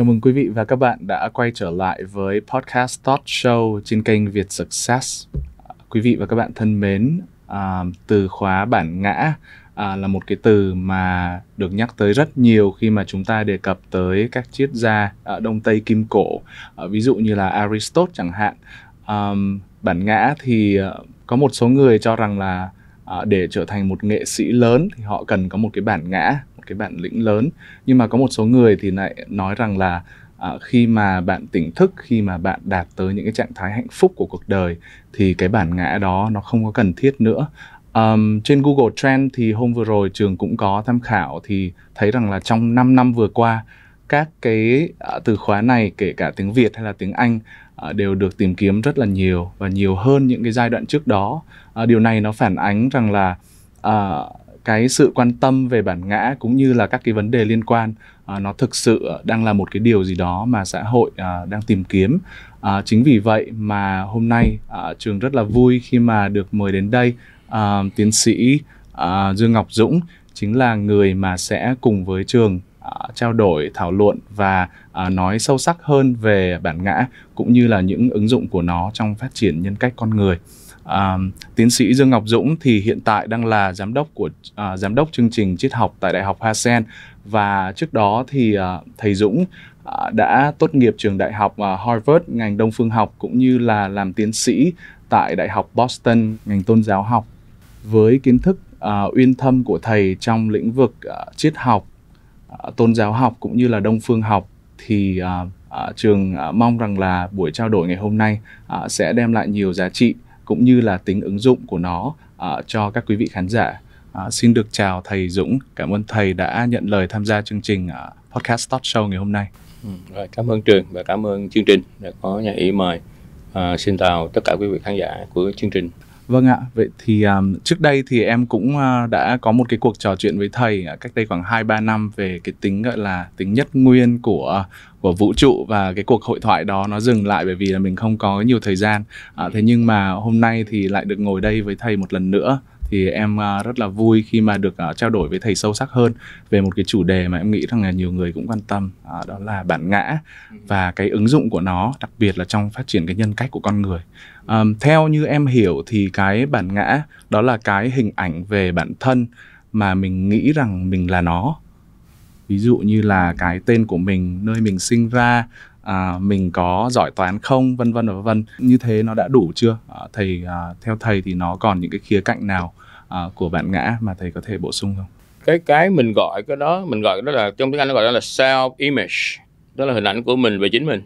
Chào mừng quý vị và các bạn đã quay trở lại với podcast Thought Show trên kênh Việt Success. Quý vị và các bạn thân mến, à, từ khóa bản ngã à, là một cái từ mà được nhắc tới rất nhiều khi mà chúng ta đề cập tới các triết gia à, Đông Tây Kim Cổ, à, ví dụ như là Aristotle chẳng hạn. À, bản ngã thì à, có một số người cho rằng là à, để trở thành một nghệ sĩ lớn thì họ cần có một cái bản ngã cái bản lĩnh lớn nhưng mà có một số người thì lại nói rằng là à, khi mà bạn tỉnh thức khi mà bạn đạt tới những cái trạng thái hạnh phúc của cuộc đời thì cái bản ngã đó nó không có cần thiết nữa Um, trên Google Trend thì hôm vừa rồi trường cũng có tham khảo thì thấy rằng là trong 5 năm vừa qua các cái uh, từ khóa này kể cả tiếng Việt hay là tiếng Anh uh, đều được tìm kiếm rất là nhiều và nhiều hơn những cái giai đoạn trước đó. Uh, điều này nó phản ánh rằng là uh, cái sự quan tâm về bản ngã cũng như là các cái vấn đề liên quan à, nó thực sự ờ, đang là một cái điều gì đó mà xã hội à, đang tìm kiếm à, chính vì vậy mà hôm nay à, trường rất là vui khi mà được mời đến đây à, tiến sĩ à, dương ngọc dũng chính là người mà sẽ cùng với trường à, trao đổi thảo luận và à, nói sâu sắc hơn về bản ngã cũng như là những ứng dụng của nó trong phát triển nhân cách con người À, tiến sĩ Dương Ngọc Dũng thì hiện tại đang là giám đốc của à, giám đốc chương trình triết học tại Đại học Hasen và trước đó thì à, thầy Dũng à, đã tốt nghiệp trường đại học à, Harvard ngành Đông phương học cũng như là làm tiến sĩ tại Đại học Boston ngành tôn giáo học với kiến thức à, uyên thâm của thầy trong lĩnh vực à, triết học, à, tôn giáo học cũng như là Đông phương học thì à, à, trường à, mong rằng là buổi trao đổi ngày hôm nay à, sẽ đem lại nhiều giá trị cũng như là tính ứng dụng của nó uh, cho các quý vị khán giả. Uh, xin được chào thầy Dũng, cảm ơn thầy đã nhận lời tham gia chương trình uh, podcast talk show ngày hôm nay. Ừ, rồi, cảm ơn trường và cảm ơn chương trình đã có nhà ý mời. À, xin chào tất cả quý vị khán giả của chương trình. Vâng ạ, vậy thì um, trước đây thì em cũng uh, đã có một cái cuộc trò chuyện với thầy uh, cách đây khoảng 2 3 năm về cái tính gọi là tính nhất nguyên của của vũ trụ và cái cuộc hội thoại đó nó dừng lại bởi vì là mình không có nhiều thời gian à, thế nhưng mà hôm nay thì lại được ngồi đây với thầy một lần nữa thì em à, rất là vui khi mà được uh, trao đổi với thầy sâu sắc hơn về một cái chủ đề mà em nghĩ rằng là nhiều người cũng quan tâm uh, đó là bản ngã và cái ứng dụng của nó đặc biệt là trong phát triển cái nhân cách của con người um, theo như em hiểu thì cái bản ngã đó là cái hình ảnh về bản thân mà mình nghĩ rằng mình là nó ví dụ như là cái tên của mình nơi mình sinh ra à, mình có giỏi toán không vân vân và vân như thế nó đã đủ chưa à, thầy à, theo thầy thì nó còn những cái khía cạnh nào à, của bạn ngã mà thầy có thể bổ sung không cái cái mình gọi cái đó mình gọi đó là trong tiếng anh nó gọi đó là self image đó là hình ảnh của mình về chính mình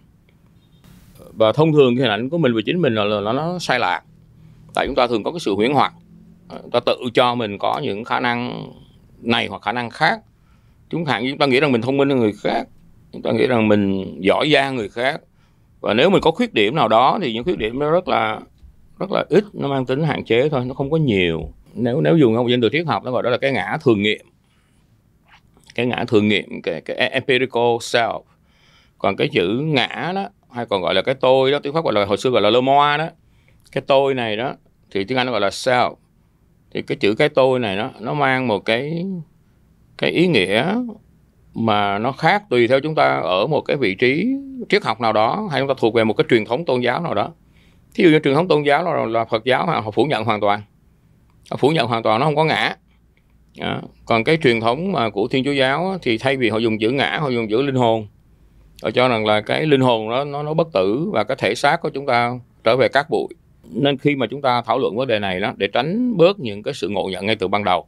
và thông thường cái hình ảnh của mình về chính mình là, là nó sai lạc tại chúng ta thường có cái sự huyễn hoặc ta tự cho mình có những khả năng này hoặc khả năng khác chúng hạn chúng ta nghĩ rằng mình thông minh hơn người khác chúng ta nghĩ rằng mình giỏi giang người khác và nếu mình có khuyết điểm nào đó thì những khuyết điểm nó rất là rất là ít nó mang tính hạn chế thôi nó không có nhiều nếu nếu dùng trong danh từ triết học nó gọi đó là cái ngã thường nghiệm cái ngã thường nghiệm cái, cái e, empirical self còn cái chữ ngã đó hay còn gọi là cái tôi đó tiếng pháp gọi là hồi xưa gọi là le moi đó cái tôi này đó thì tiếng anh nó gọi là self thì cái chữ cái tôi này nó nó mang một cái cái ý nghĩa mà nó khác tùy theo chúng ta ở một cái vị trí triết học nào đó hay chúng ta thuộc về một cái truyền thống tôn giáo nào đó thí dụ như truyền thống tôn giáo là, là phật giáo họ phủ nhận hoàn toàn họ phủ nhận hoàn toàn nó không có ngã à, còn cái truyền thống mà của thiên chúa giáo thì thay vì họ dùng chữ ngã họ dùng chữ linh hồn họ cho rằng là cái linh hồn đó nó nó bất tử và cái thể xác của chúng ta trở về cát bụi nên khi mà chúng ta thảo luận vấn đề này đó để tránh bớt những cái sự ngộ nhận ngay từ ban đầu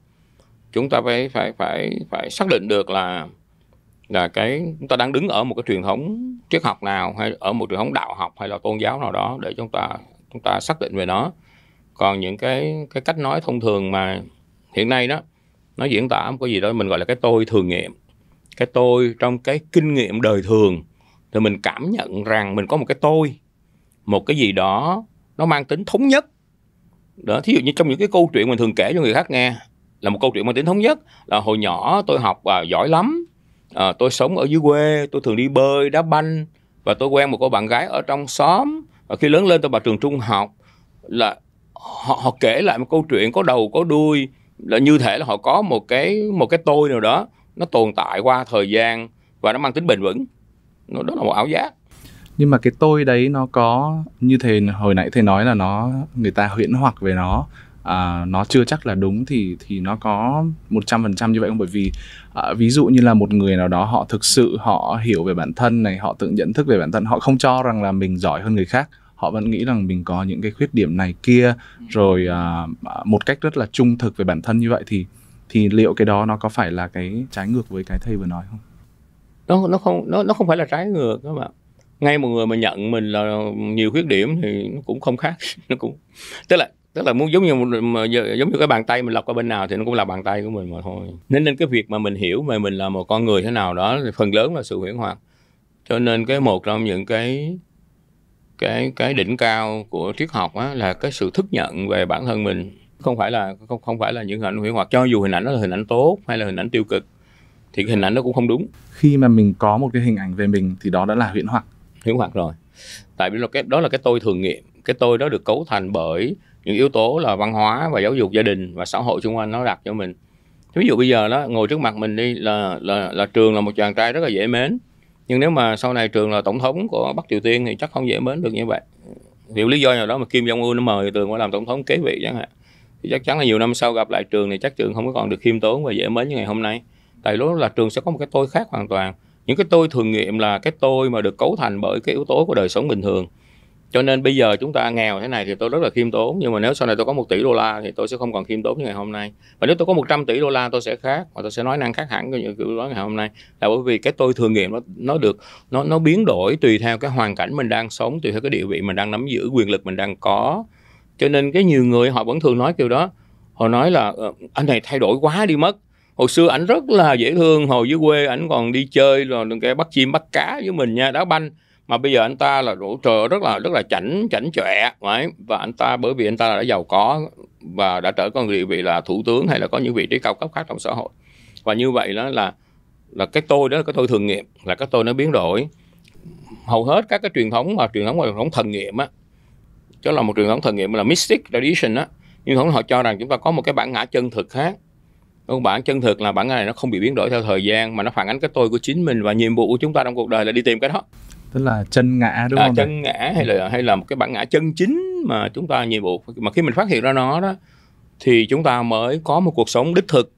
chúng ta phải phải phải phải xác định được là là cái chúng ta đang đứng ở một cái truyền thống triết học nào hay ở một truyền thống đạo học hay là tôn giáo nào đó để chúng ta chúng ta xác định về nó còn những cái cái cách nói thông thường mà hiện nay đó nó diễn tả một cái gì đó mình gọi là cái tôi thường nghiệm cái tôi trong cái kinh nghiệm đời thường thì mình cảm nhận rằng mình có một cái tôi một cái gì đó nó mang tính thống nhất đó thí dụ như trong những cái câu chuyện mình thường kể cho người khác nghe là một câu chuyện mang tính thống nhất là hồi nhỏ tôi học à, giỏi lắm à, tôi sống ở dưới quê tôi thường đi bơi đá banh và tôi quen một cô bạn gái ở trong xóm và khi lớn lên tôi vào trường trung học là họ, họ kể lại một câu chuyện có đầu có đuôi là như thể là họ có một cái một cái tôi nào đó nó tồn tại qua thời gian và nó mang tính bền vững nó đó là một ảo giác nhưng mà cái tôi đấy nó có như thầy hồi nãy thầy nói là nó người ta huyễn hoặc về nó à, nó chưa chắc là đúng thì thì nó có 100% như vậy không bởi vì à, ví dụ như là một người nào đó họ thực sự họ hiểu về bản thân này họ tự nhận thức về bản thân họ không cho rằng là mình giỏi hơn người khác họ vẫn nghĩ rằng mình có những cái khuyết điểm này kia ừ. rồi à, à, một cách rất là trung thực về bản thân như vậy thì thì liệu cái đó nó có phải là cái trái ngược với cái thầy vừa nói không? Nó nó không nó nó không phải là trái ngược các bạn. Ngay một người mà nhận mình là nhiều khuyết điểm thì nó cũng không khác, nó cũng tức là tức là muốn giống như giống như cái bàn tay mình lọc qua bên nào thì nó cũng là bàn tay của mình mà thôi nên nên cái việc mà mình hiểu về mình là một con người thế nào đó thì phần lớn là sự huyễn hoặc cho nên cái một trong những cái cái cái đỉnh cao của triết học á, là cái sự thức nhận về bản thân mình không phải là không không phải là những hình ảnh huyễn hoặc cho dù hình ảnh đó là hình ảnh tốt hay là hình ảnh tiêu cực thì cái hình ảnh nó cũng không đúng khi mà mình có một cái hình ảnh về mình thì đó đã là huyễn hoặc huyễn hoặc rồi tại vì là cái đó là cái tôi thường nghiệm cái tôi đó được cấu thành bởi những yếu tố là văn hóa và giáo dục gia đình và xã hội xung quanh nó đặt cho mình ví dụ bây giờ đó ngồi trước mặt mình đi là là là trường là một chàng trai rất là dễ mến nhưng nếu mà sau này trường là tổng thống của bắc triều tiên thì chắc không dễ mến được như vậy vì lý do nào đó mà kim jong un nó mời trường qua làm tổng thống kế vị chẳng hạn thì chắc chắn là nhiều năm sau gặp lại trường thì chắc trường không có còn được khiêm tốn và dễ mến như ngày hôm nay tại lúc là trường sẽ có một cái tôi khác hoàn toàn những cái tôi thường nghiệm là cái tôi mà được cấu thành bởi cái yếu tố của đời sống bình thường cho nên bây giờ chúng ta nghèo thế này thì tôi rất là khiêm tốn nhưng mà nếu sau này tôi có một tỷ đô la thì tôi sẽ không còn khiêm tốn như ngày hôm nay và nếu tôi có 100 tỷ đô la tôi sẽ khác và tôi sẽ nói năng khác hẳn như kiểu đó ngày hôm nay là bởi vì cái tôi thường nghiệm nó nó được nó nó biến đổi tùy theo cái hoàn cảnh mình đang sống tùy theo cái địa vị mình đang nắm giữ quyền lực mình đang có cho nên cái nhiều người họ vẫn thường nói kiểu đó họ nói là ờ, anh này thay đổi quá đi mất hồi xưa ảnh rất là dễ thương hồi dưới quê ảnh còn đi chơi rồi đừng kể bắt chim bắt cá với mình nha đá banh mà bây giờ anh ta là đủ trợ rất là rất là chảnh chảnh chọe ấy. và anh ta bởi vì anh ta đã giàu có và đã trở con địa vị là thủ tướng hay là có những vị trí cao cấp khác trong xã hội và như vậy đó là là cái tôi đó là cái tôi thường nghiệm là cái tôi nó biến đổi hầu hết các cái truyền thống mà truyền thống mà truyền thống thần nghiệm á đó là một truyền thống thần nghiệm là mystic tradition á nhưng không họ cho rằng chúng ta có một cái bản ngã chân thực khác cái bản chân thực là bản ngã này nó không bị biến đổi theo thời gian mà nó phản ánh cái tôi của chính mình và nhiệm vụ của chúng ta trong cuộc đời là đi tìm cái đó tức là chân ngã đúng à, không chân này? ngã hay là hay là một cái bản ngã chân chính mà chúng ta nhiệm vụ mà khi mình phát hiện ra nó đó thì chúng ta mới có một cuộc sống đích thực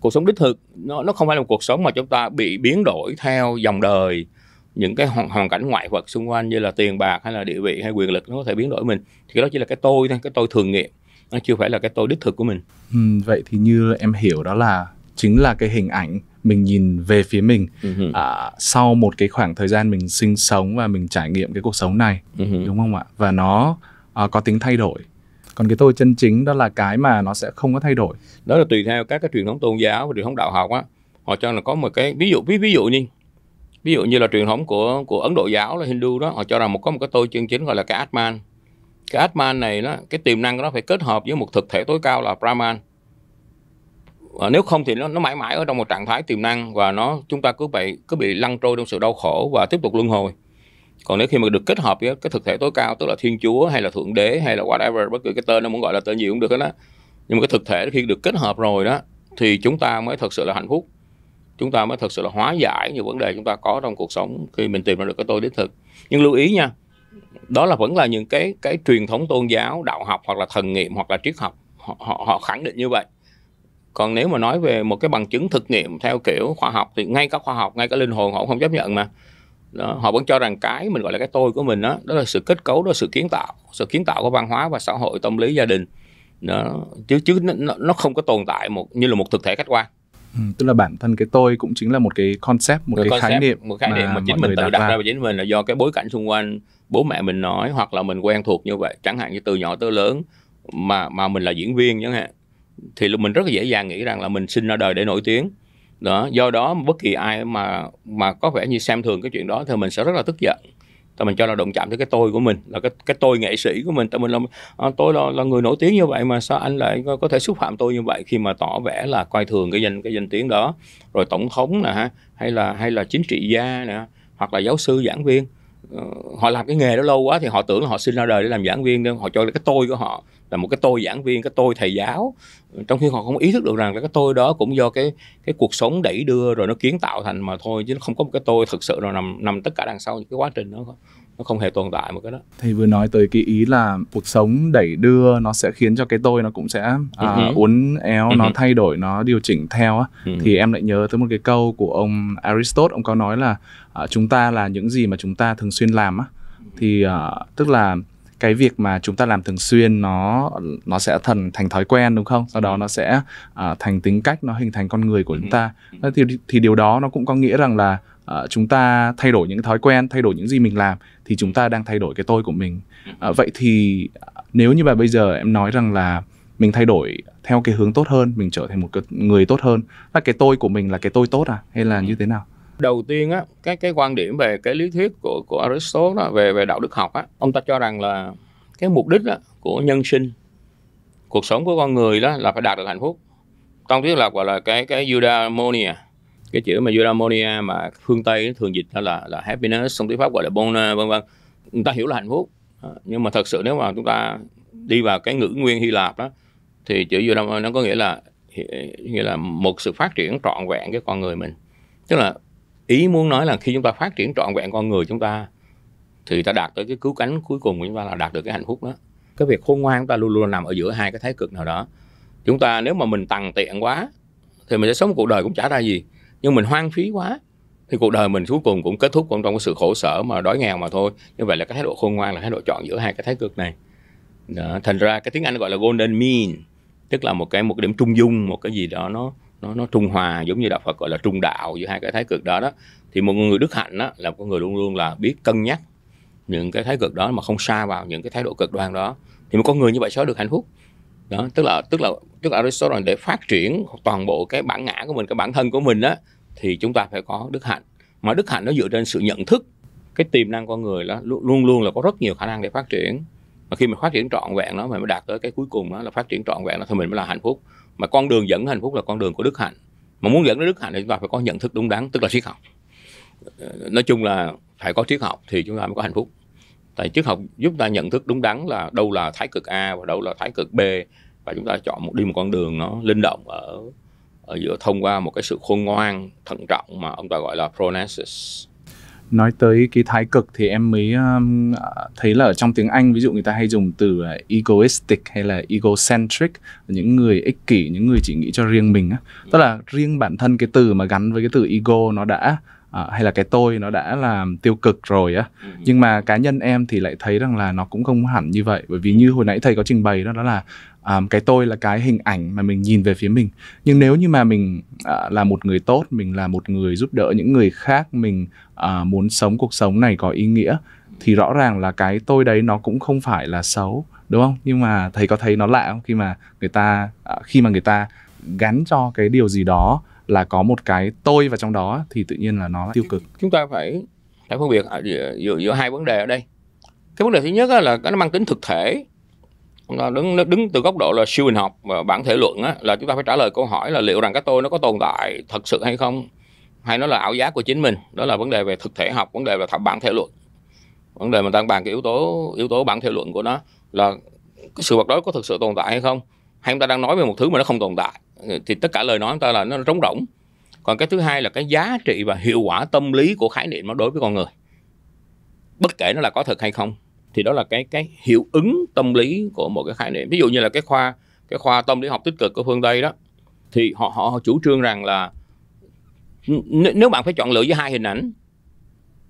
cuộc sống đích thực nó nó không phải là một cuộc sống mà chúng ta bị biến đổi theo dòng đời những cái hoàn, hoàn cảnh ngoại vật xung quanh như là tiền bạc hay là địa vị hay quyền lực nó có thể biến đổi mình thì cái đó chỉ là cái tôi thôi cái tôi thường nghiệm nó chưa phải là cái tôi đích thực của mình ừ, vậy thì như em hiểu đó là chính là cái hình ảnh mình nhìn về phía mình uh-huh. à, sau một cái khoảng thời gian mình sinh sống và mình trải nghiệm cái cuộc sống này uh-huh. đúng không ạ và nó à, có tính thay đổi còn cái tôi chân chính đó là cái mà nó sẽ không có thay đổi đó là tùy theo các cái truyền thống tôn giáo và truyền thống đạo học á họ cho là có một cái ví dụ ví ví dụ như ví dụ như là truyền thống của của ấn độ giáo là hindu đó họ cho rằng một có một cái tôi chân chính gọi là cái atman cái atman này nó cái tiềm năng của nó phải kết hợp với một thực thể tối cao là brahman à, nếu không thì nó nó mãi mãi ở trong một trạng thái tiềm năng và nó chúng ta cứ vậy cứ bị lăn trôi trong sự đau khổ và tiếp tục luân hồi còn nếu khi mà được kết hợp với cái thực thể tối cao tức là thiên chúa hay là thượng đế hay là whatever bất cứ cái tên nó muốn gọi là tên gì cũng được hết á nhưng mà cái thực thể khi được kết hợp rồi đó thì chúng ta mới thật sự là hạnh phúc chúng ta mới thật sự là hóa giải những vấn đề chúng ta có trong cuộc sống khi mình tìm ra được cái tôi đích thực nhưng lưu ý nha đó là vẫn là những cái cái truyền thống tôn giáo đạo học hoặc là thần nghiệm hoặc là triết học họ, họ, họ khẳng định như vậy còn nếu mà nói về một cái bằng chứng thực nghiệm theo kiểu khoa học thì ngay cả khoa học ngay cả linh hồn họ cũng không chấp nhận mà đó, họ vẫn cho rằng cái mình gọi là cái tôi của mình đó đó là sự kết cấu đó là sự kiến tạo sự kiến tạo của văn hóa và xã hội tâm lý gia đình đó chứ chứ nó, nó không có tồn tại một như là một thực thể khách quan Ừ, tức là bản thân cái tôi cũng chính là một cái concept một, một cái concept, khái niệm một khái niệm mà, mà chính mình tự đặt ra. ra và chính mình là do cái bối cảnh xung quanh bố mẹ mình nói hoặc là mình quen thuộc như vậy chẳng hạn như từ nhỏ tới lớn mà mà mình là diễn viên chẳng hạn thì mình rất là dễ dàng nghĩ rằng là mình sinh ra đời để nổi tiếng đó do đó bất kỳ ai mà mà có vẻ như xem thường cái chuyện đó thì mình sẽ rất là tức giận tại mình cho là động chạm tới cái tôi của mình là cái cái tôi nghệ sĩ của mình tại mình là à, tôi là, là người nổi tiếng như vậy mà sao anh lại có thể xúc phạm tôi như vậy khi mà tỏ vẻ là coi thường cái danh cái danh tiếng đó rồi tổng thống nè hay là hay là chính trị gia nè hoặc là giáo sư giảng viên Ờ, họ làm cái nghề đó lâu quá thì họ tưởng là họ sinh ra đời để làm giảng viên nên họ cho là cái tôi của họ là một cái tôi giảng viên cái tôi thầy giáo trong khi họ không ý thức được rằng là cái tôi đó cũng do cái cái cuộc sống đẩy đưa rồi nó kiến tạo thành mà thôi chứ nó không có một cái tôi thực sự nào nằm nằm tất cả đằng sau những cái quá trình đó nó không hề tồn tại một cái đó Thì vừa nói tới cái ý là cuộc sống đẩy đưa nó sẽ khiến cho cái tôi nó cũng sẽ à, uh-huh. uốn éo uh-huh. nó thay đổi nó điều chỉnh theo á uh-huh. thì em lại nhớ tới một cái câu của ông Aristotle ông có nói là uh, chúng ta là những gì mà chúng ta thường xuyên làm á thì uh, tức là cái việc mà chúng ta làm thường xuyên nó nó sẽ thành thành thói quen đúng không sau đó nó sẽ uh, thành tính cách nó hình thành con người của chúng ta thì thì điều đó nó cũng có nghĩa rằng là uh, chúng ta thay đổi những thói quen thay đổi những gì mình làm thì chúng ta đang thay đổi cái tôi của mình uh, vậy thì nếu như mà bây giờ em nói rằng là mình thay đổi theo cái hướng tốt hơn mình trở thành một người tốt hơn là cái tôi của mình là cái tôi tốt à hay là ừ. như thế nào đầu tiên á cái cái quan điểm về cái lý thuyết của của Aristotle đó về về đạo đức học á ông ta cho rằng là cái mục đích á, của nhân sinh cuộc sống của con người đó là phải đạt được hạnh phúc trong tiếng là gọi là cái cái eudaimonia cái chữ mà eudaimonia mà phương tây thường dịch đó là là happiness trong tiếng pháp gọi là bonheur vân vân người ta hiểu là hạnh phúc nhưng mà thật sự nếu mà chúng ta đi vào cái ngữ nguyên hy lạp đó thì chữ eudaimonia nó có nghĩa là nghĩa là một sự phát triển trọn vẹn cái con người mình tức là ý muốn nói là khi chúng ta phát triển trọn vẹn con người chúng ta thì ta đạt tới cái cứu cánh cuối cùng của chúng ta là đạt được cái hạnh phúc đó cái việc khôn ngoan chúng ta luôn luôn nằm ở giữa hai cái thái cực nào đó chúng ta nếu mà mình tằn tiện quá thì mình sẽ sống một cuộc đời cũng chả ra gì nhưng mình hoang phí quá thì cuộc đời mình cuối cùng cũng kết thúc trong cái sự khổ sở mà đói nghèo mà thôi như vậy là cái thái độ khôn ngoan là thái độ chọn giữa hai cái thái cực này đó. thành ra cái tiếng anh gọi là golden mean tức là một cái một cái điểm trung dung một cái gì đó nó nó nó trung hòa giống như đạo Phật gọi là trung đạo giữa hai cái thái cực đó đó thì một người đức hạnh đó là một người luôn luôn là biết cân nhắc những cái thái cực đó mà không xa vào những cái thái độ cực đoan đó thì một con người như vậy sẽ được hạnh phúc đó tức là tức là tức là Aristotle để phát triển toàn bộ cái bản ngã của mình cái bản thân của mình á thì chúng ta phải có đức hạnh mà đức hạnh nó dựa trên sự nhận thức cái tiềm năng con người đó luôn luôn là có rất nhiều khả năng để phát triển mà khi mà phát triển trọn vẹn nó mình mới đạt tới cái cuối cùng đó là phát triển trọn vẹn nó thì mình mới là hạnh phúc mà con đường dẫn hạnh phúc là con đường của đức hạnh mà muốn dẫn đến đức hạnh thì chúng ta phải có nhận thức đúng đắn tức là triết học ờ, nói chung là phải có triết học thì chúng ta mới có hạnh phúc tại triết học giúp ta nhận thức đúng đắn là đâu là thái cực a và đâu là thái cực b và chúng ta chọn một đi một con đường nó linh động ở ở giữa thông qua một cái sự khôn ngoan thận trọng mà ông ta gọi là pronesis nói tới cái thái cực thì em mới um, thấy là ở trong tiếng Anh ví dụ người ta hay dùng từ egoistic hay là egocentric những người ích kỷ những người chỉ nghĩ cho riêng mình á tức là riêng bản thân cái từ mà gắn với cái từ ego nó đã À, hay là cái tôi nó đã là tiêu cực rồi á ừ. nhưng mà cá nhân em thì lại thấy rằng là nó cũng không hẳn như vậy bởi vì như hồi nãy thầy có trình bày đó đó là um, cái tôi là cái hình ảnh mà mình nhìn về phía mình nhưng nếu như mà mình uh, là một người tốt mình là một người giúp đỡ những người khác mình uh, muốn sống cuộc sống này có ý nghĩa thì rõ ràng là cái tôi đấy nó cũng không phải là xấu đúng không nhưng mà thầy có thấy nó lạ không khi mà người ta uh, khi mà người ta gắn cho cái điều gì đó là có một cái tôi vào trong đó thì tự nhiên là nó tiêu cực chúng ta phải phải phân biệt giữa, giữa, giữa hai vấn đề ở đây cái vấn đề thứ nhất là nó mang tính thực thể nó đứng nó đứng từ góc độ là siêu hình học và bản thể luận á, là chúng ta phải trả lời câu hỏi là liệu rằng cái tôi nó có tồn tại thật sự hay không hay nó là ảo giác của chính mình đó là vấn đề về thực thể học vấn đề là thẩm bản thể luận vấn đề mình đang bàn cái yếu tố yếu tố bản thể luận của nó là cái sự vật đó có thực sự tồn tại hay không hay chúng ta đang nói về một thứ mà nó không tồn tại thì tất cả lời nói chúng ta là nó trống rỗng còn cái thứ hai là cái giá trị và hiệu quả tâm lý của khái niệm nó đối với con người bất kể nó là có thật hay không thì đó là cái cái hiệu ứng tâm lý của một cái khái niệm ví dụ như là cái khoa cái khoa tâm lý học tích cực của phương tây đó thì họ họ, chủ trương rằng là nếu bạn phải chọn lựa giữa hai hình ảnh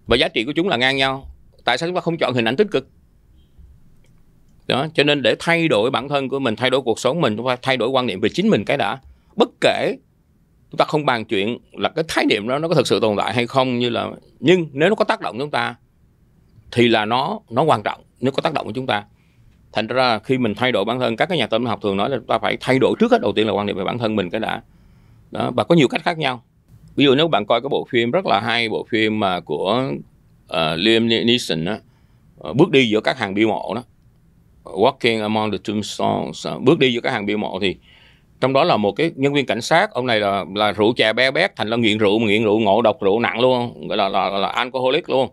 và giá trị của chúng là ngang nhau tại sao chúng ta không chọn hình ảnh tích cực đó cho nên để thay đổi bản thân của mình thay đổi cuộc sống mình chúng ta thay đổi quan niệm về chính mình cái đã bất kể chúng ta không bàn chuyện là cái khái niệm đó nó có thực sự tồn tại hay không như là nhưng nếu nó có tác động chúng ta thì là nó nó quan trọng nếu có tác động của chúng ta thành ra khi mình thay đổi bản thân các cái nhà tâm học thường nói là chúng ta phải thay đổi trước hết đầu tiên là quan niệm về bản thân mình cái đã đó và có nhiều cách khác nhau ví dụ nếu bạn coi cái bộ phim rất là hay bộ phim mà của uh, Liam Neeson đó, ờ, bước đi giữa các hàng bi mộ đó Walking Among the Tombstones à, bước đi giữa các hàng bia mộ thì trong đó là một cái nhân viên cảnh sát ông này là là rượu chè bé bét thành là nghiện rượu mà nghiện rượu ngộ độc rượu nặng luôn gọi là, là là, là alcoholic luôn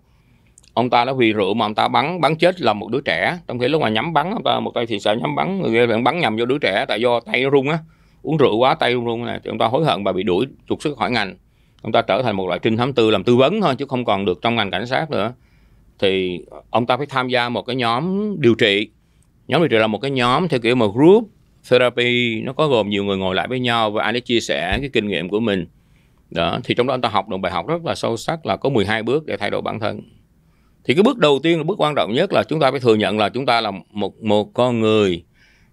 ông ta đã vì rượu mà ông ta bắn bắn chết là một đứa trẻ trong khi lúc mà nhắm bắn ông ta một tay thì sợ nhắm bắn người bạn bắn nhầm vô đứa trẻ tại do tay nó rung á uống rượu quá tay rung rung này thì ông ta hối hận và bị đuổi trục xuất khỏi ngành ông ta trở thành một loại trinh thám tư làm tư vấn thôi chứ không còn được trong ngành cảnh sát nữa thì ông ta phải tham gia một cái nhóm điều trị nhóm trị là một cái nhóm theo kiểu mà group therapy nó có gồm nhiều người ngồi lại với nhau và anh ấy chia sẻ cái kinh nghiệm của mình đó thì trong đó anh ta học được bài học rất là sâu sắc là có 12 bước để thay đổi bản thân thì cái bước đầu tiên là bước quan trọng nhất là chúng ta phải thừa nhận là chúng ta là một một con người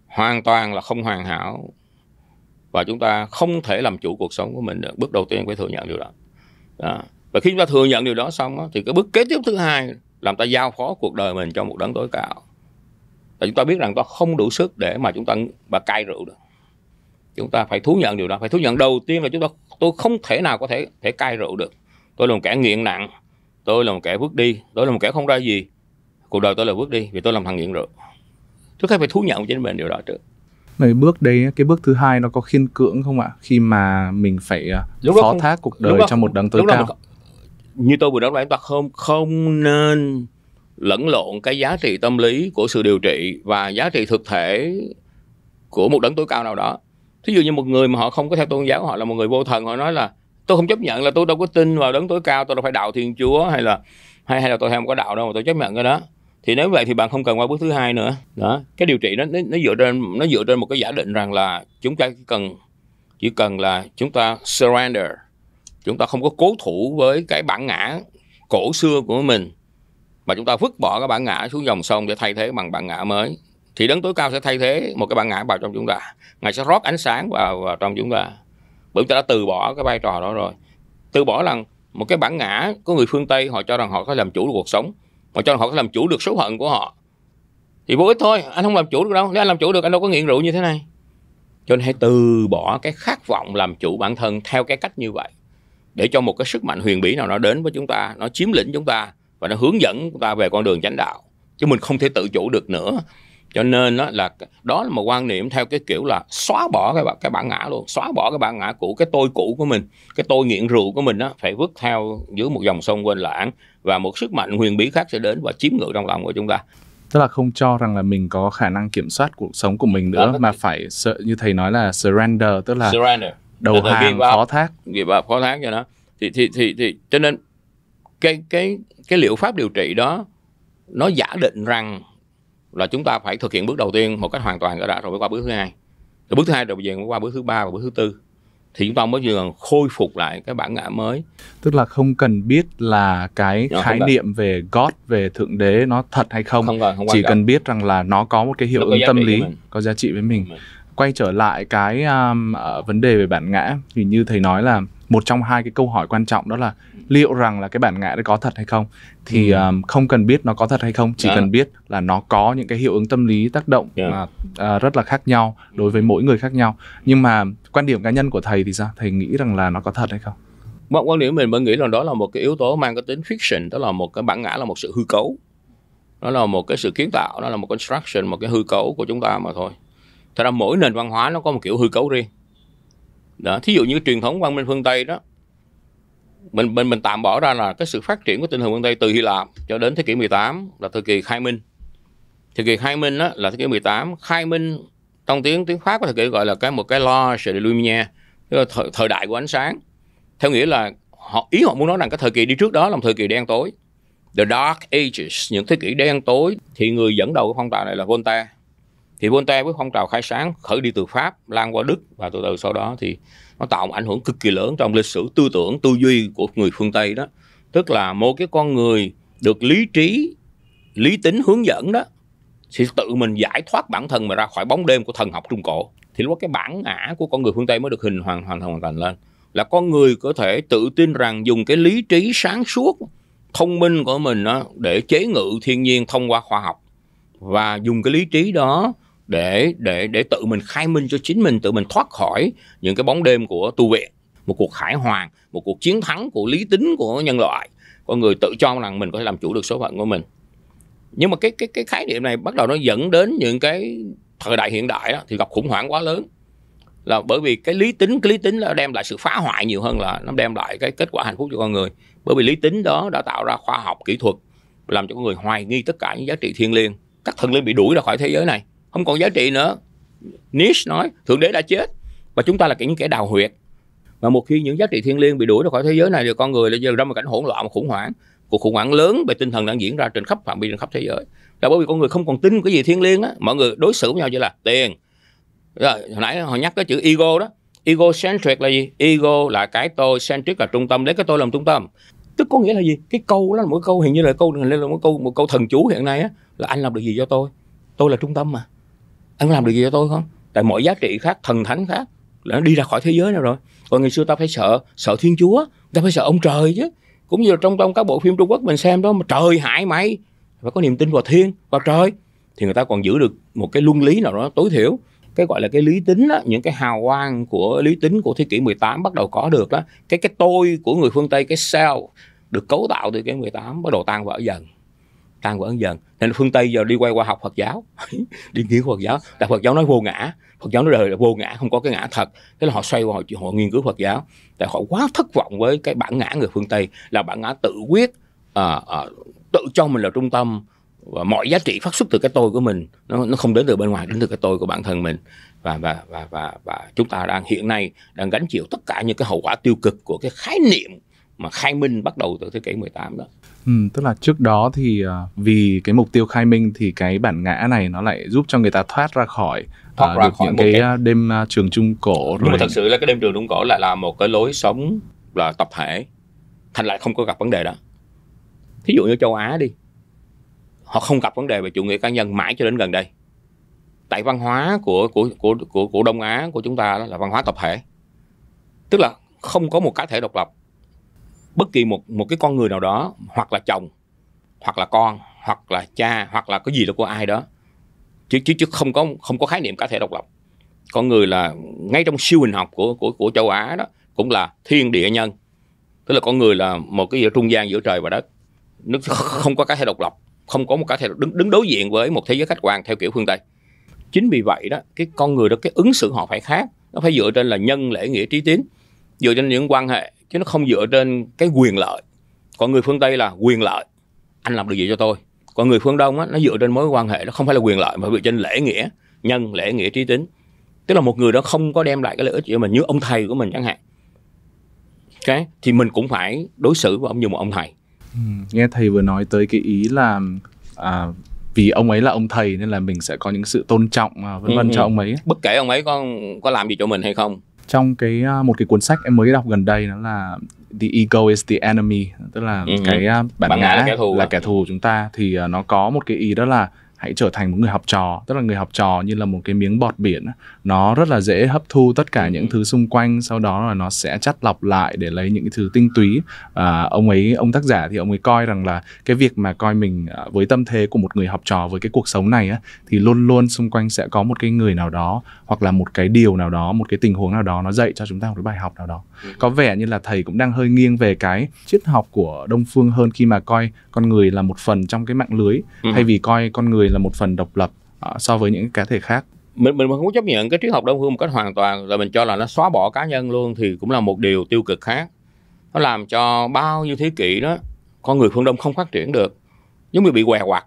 hoàn toàn là không hoàn hảo và chúng ta không thể làm chủ cuộc sống của mình được bước đầu tiên phải thừa nhận điều đó, đó. và khi chúng ta thừa nhận điều đó xong đó, thì cái bước kế tiếp thứ hai làm ta giao phó cuộc đời mình cho một đấng tối cao và chúng ta biết rằng ta không đủ sức để mà chúng ta mà cai rượu được chúng ta phải thú nhận điều đó phải thú nhận đầu tiên là chúng ta tôi không thể nào có thể thể cai rượu được tôi là một kẻ nghiện nặng tôi là một kẻ bước đi tôi là một kẻ không ra gì cuộc đời tôi là bước đi vì tôi làm thằng nghiện rượu chúng ta phải thú nhận trên mình điều đó trước này bước đấy cái bước thứ hai nó có khiên cưỡng không ạ khi mà mình phải à, lúc phó không, thác cuộc đời cho một đấng tối cao đó, như tôi vừa nói là chúng ta không không nên lẫn lộn cái giá trị tâm lý của sự điều trị và giá trị thực thể của một đấng tối cao nào đó thí dụ như một người mà họ không có theo tôn giáo họ là một người vô thần họ nói là tôi không chấp nhận là tôi đâu có tin vào đấng tối cao tôi đâu phải đạo thiên chúa hay là hay hay là tôi không có đạo đâu mà tôi chấp nhận cái đó thì nếu vậy thì bạn không cần qua bước thứ hai nữa đó cái điều trị nó nó, dựa trên nó dựa trên một cái giả định rằng là chúng ta cần chỉ cần là chúng ta surrender chúng ta không có cố thủ với cái bản ngã cổ xưa của mình và chúng ta vứt bỏ cái bản ngã xuống dòng sông để thay thế bằng bản ngã mới thì đấng tối cao sẽ thay thế một cái bản ngã vào trong chúng ta ngài sẽ rót ánh sáng vào, vào trong chúng ta bởi chúng ta đã từ bỏ cái vai trò đó rồi từ bỏ rằng một cái bản ngã của người phương tây họ cho rằng họ có làm chủ được cuộc sống họ cho rằng họ có làm chủ được số phận của họ thì vô ích thôi anh không làm chủ được đâu nếu anh làm chủ được anh đâu có nghiện rượu như thế này cho nên hãy từ bỏ cái khát vọng làm chủ bản thân theo cái cách như vậy để cho một cái sức mạnh huyền bí nào nó đến với chúng ta nó chiếm lĩnh chúng ta và nó hướng dẫn chúng ta về con đường chánh đạo chứ mình không thể tự chủ được nữa cho nên đó là đó là một quan niệm theo cái kiểu là xóa bỏ cái cái bản ngã luôn xóa bỏ cái bản ngã cũ cái tôi cũ của mình cái tôi nghiện rượu của mình đó phải vứt theo dưới một dòng sông quên lãng và một sức mạnh huyền bí khác sẽ đến và chiếm ngự trong lòng của chúng ta tức là không cho rằng là mình có khả năng kiểm soát cuộc sống của mình nữa đó, mà thì... phải sợ như thầy nói là surrender tức là surrender. đầu hàng khó thác gì bà khó thác cho nó thì thì thì thì cho nên cái cái cái liệu pháp điều trị đó nó giả định rằng là chúng ta phải thực hiện bước đầu tiên một cách hoàn toàn đã rồi mới qua bước thứ hai rồi bước thứ hai rồi bây giờ mới qua bước thứ ba và bước thứ tư thì chúng ta mới dần khôi phục lại cái bản ngã mới tức là không cần biết là cái nó khái niệm về God về thượng đế nó thật hay không, không, cần, không chỉ cả. cần biết rằng là nó có một cái hiệu ứng tâm lý có giá trị với mình. quay trở lại cái um, ờ, vấn đề về bản ngã thì như thầy nói là một trong hai cái câu hỏi quan trọng đó là liệu rằng là cái bản ngã đấy có thật hay không thì ừ. um, không cần biết nó có thật hay không chỉ yeah. Dạ. cần biết là nó có những cái hiệu ứng tâm lý tác động yeah. uh, uh, rất là khác nhau đối với mỗi người khác nhau nhưng mà quan điểm cá nhân của thầy thì sao thầy nghĩ rằng là nó có thật hay không một quan điểm mình vẫn nghĩ là đó là một cái yếu tố mang cái tính fiction đó là một cái bản ngã là một sự hư cấu nó là một cái sự kiến tạo nó là một construction một cái hư cấu của chúng ta mà thôi thật ra mỗi nền văn hóa nó có một kiểu hư cấu riêng đó thí dụ như truyền thống văn minh phương tây đó mình mình mình tạm bỏ ra là cái sự phát triển của tinh thần phương tây từ hy lạp cho đến thế kỷ 18 là thời kỳ khai minh thời kỳ khai minh đó là thế kỷ 18 khai minh trong tiếng tiếng pháp có thể kể gọi là cái một cái lo de lumière tức là thời, thời đại của ánh sáng theo nghĩa là họ ý họ muốn nói rằng cái thời kỳ đi trước đó là một thời kỳ đen tối the dark ages những thế kỷ đen tối thì người dẫn đầu cái phong trào này là voltaire thì Voltaire với phong trào khai sáng khởi đi từ Pháp lan qua Đức và từ từ sau đó thì nó tạo một ảnh hưởng cực kỳ lớn trong lịch sử tư tưởng tư duy của người phương Tây đó tức là một cái con người được lý trí lý tính hướng dẫn đó thì tự mình giải thoát bản thân mà ra khỏi bóng đêm của thần học trung cổ thì lúc cái bản ngã của con người phương Tây mới được hình hoàn hoàn hoàn thành lên là con người có thể tự tin rằng dùng cái lý trí sáng suốt thông minh của mình đó để chế ngự thiên nhiên thông qua khoa học và dùng cái lý trí đó để để để tự mình khai minh cho chính mình tự mình thoát khỏi những cái bóng đêm của tu viện một cuộc khải hoàng một cuộc chiến thắng của lý tính của nhân loại con người tự cho rằng mình có thể làm chủ được số phận của mình nhưng mà cái cái cái khái niệm này bắt đầu nó dẫn đến những cái thời đại hiện đại đó, thì gặp khủng hoảng quá lớn là bởi vì cái lý tính cái lý tính nó đem lại sự phá hoại nhiều hơn là nó đem lại cái kết quả hạnh phúc cho con người bởi vì lý tính đó đã tạo ra khoa học kỹ thuật làm cho con người hoài nghi tất cả những giá trị thiêng liêng các thần linh bị đuổi ra khỏi thế giới này không còn giá trị nữa Nietzsche nói thượng đế đã chết và chúng ta là những kẻ đào huyệt và một khi những giá trị thiêng liêng bị đuổi ra khỏi thế giới này thì con người là rơi vào một cảnh hỗn loạn một khủng hoảng cuộc khủng hoảng lớn về tinh thần đang diễn ra trên khắp phạm vi trên khắp thế giới là bởi vì con người không còn tin cái gì thiêng liêng á mọi người đối xử với nhau chỉ là tiền rồi hồi nãy họ nhắc cái chữ ego đó ego centric là gì ego là cái tôi centric là trung tâm lấy cái tôi làm trung tâm tức có nghĩa là gì cái câu đó là một câu hình như là câu hình như là một câu một câu thần chú hiện nay á là anh làm được gì cho tôi tôi là trung tâm mà anh làm được gì cho tôi không tại mọi giá trị khác thần thánh khác là nó đi ra khỏi thế giới nào rồi còn ngày xưa ta phải sợ sợ thiên chúa ta phải sợ ông trời chứ cũng như là trong trong các bộ phim trung quốc mình xem đó mà trời hại mày phải có niềm tin vào thiên vào trời thì người ta còn giữ được một cái luân lý nào đó tối thiểu cái gọi là cái lý tính đó, những cái hào quang của lý tính của thế kỷ 18 bắt đầu có được đó cái cái tôi của người phương tây cái self được cấu tạo từ cái 18 bắt đầu tan vỡ dần tan vỡ dần nên phương tây giờ đi quay qua học phật giáo đi nghiên cứu phật giáo tại phật giáo nói vô ngã phật giáo nói đời là vô ngã không có cái ngã thật thế là họ xoay qua họ, họ nghiên cứu phật giáo tại họ quá thất vọng với cái bản ngã người phương tây là bản ngã tự quyết à, à, tự cho mình là trung tâm và mọi giá trị phát xuất từ cái tôi của mình nó nó không đến từ bên ngoài đến từ cái tôi của bản thân mình và và và và, và chúng ta đang hiện nay đang gánh chịu tất cả những cái hậu quả tiêu cực của cái khái niệm mà khai minh bắt đầu từ thế kỷ 18 đó Ừ, tức là trước đó thì à, vì cái mục tiêu khai minh thì cái bản ngã này nó lại giúp cho người ta thoát ra khỏi thoát uh, ra được khỏi những cái, cái à, đêm uh, trường trung cổ nhưng mà thật sự là cái đêm trường trung cổ lại là một cái lối sống là tập thể thành lại không có gặp vấn đề đó thí dụ như châu á đi họ không gặp vấn đề về chủ nghĩa cá nhân mãi cho đến gần đây tại văn hóa của của của của, của đông á của chúng ta đó là văn hóa tập thể tức là không có một cá thể độc lập bất kỳ một một cái con người nào đó hoặc là chồng hoặc là con hoặc là cha hoặc là cái gì đó của ai đó chứ chứ chứ không có không có khái niệm cá thể độc lập con người là ngay trong siêu hình học của của của châu Á đó cũng là thiên địa nhân tức là con người là một cái giữa trung gian giữa trời và đất nó không có cá thể độc lập không có một cá thể đứng đứng đối diện với một thế giới khách quan theo kiểu phương tây chính vì vậy đó cái con người đó cái ứng xử họ phải khác nó phải dựa trên là nhân lễ nghĩa trí tín dựa trên những quan hệ chứ nó không dựa trên cái quyền lợi còn người phương tây là quyền lợi anh làm được gì cho tôi còn người phương đông á, nó dựa trên mối quan hệ nó không phải là quyền lợi mà dựa trên lễ nghĩa nhân lễ nghĩa trí tính tức là một người đó không có đem lại cái lợi ích cho mình như ông thầy của mình chẳng hạn cái thì mình cũng phải đối xử với ông như một ông thầy ừ, nghe thầy vừa nói tới cái ý là à, vì ông ấy là ông thầy nên là mình sẽ có những sự tôn trọng à, vân vân ừ, ừ. cho ông ấy bất kể ông ấy có có làm gì cho mình hay không trong cái à, một cái cuốn sách em mới đọc gần đây đó là the ego is the enemy tức là ừ. ừ. cái à, bản, bản ngã là kẻ thù, là à? kẻ thù của chúng ta thì nó có một cái ý đó là hãy trở thành một người học trò tức là người học trò như là một cái miếng bọt biển nó rất là dễ hấp thu tất cả những ừ. thứ xung quanh sau đó là nó sẽ chắt lọc lại để lấy những cái thứ tinh túy à, ông ấy ông tác giả thì ông ấy coi rằng là cái việc mà coi mình à, với tâm thế của một người học trò với cái cuộc sống này á, thì luôn luôn xung quanh sẽ có một cái người nào đó hoặc là một cái điều nào đó một cái tình huống nào đó nó dạy cho chúng ta một cái bài học nào đó Ừ. có vẻ như là thầy cũng đang hơi nghiêng về cái triết học của đông phương hơn khi mà coi con người là một phần trong cái mạng lưới ừ. thay vì coi con người là một phần độc lập uh, so với những cá thể khác mình mình không chấp nhận cái triết học đông phương một cách hoàn toàn rồi mình cho là nó xóa bỏ cá nhân luôn thì cũng là một điều tiêu cực khác nó làm cho bao nhiêu thế kỷ đó con người phương đông không phát triển được giống như bị què quặt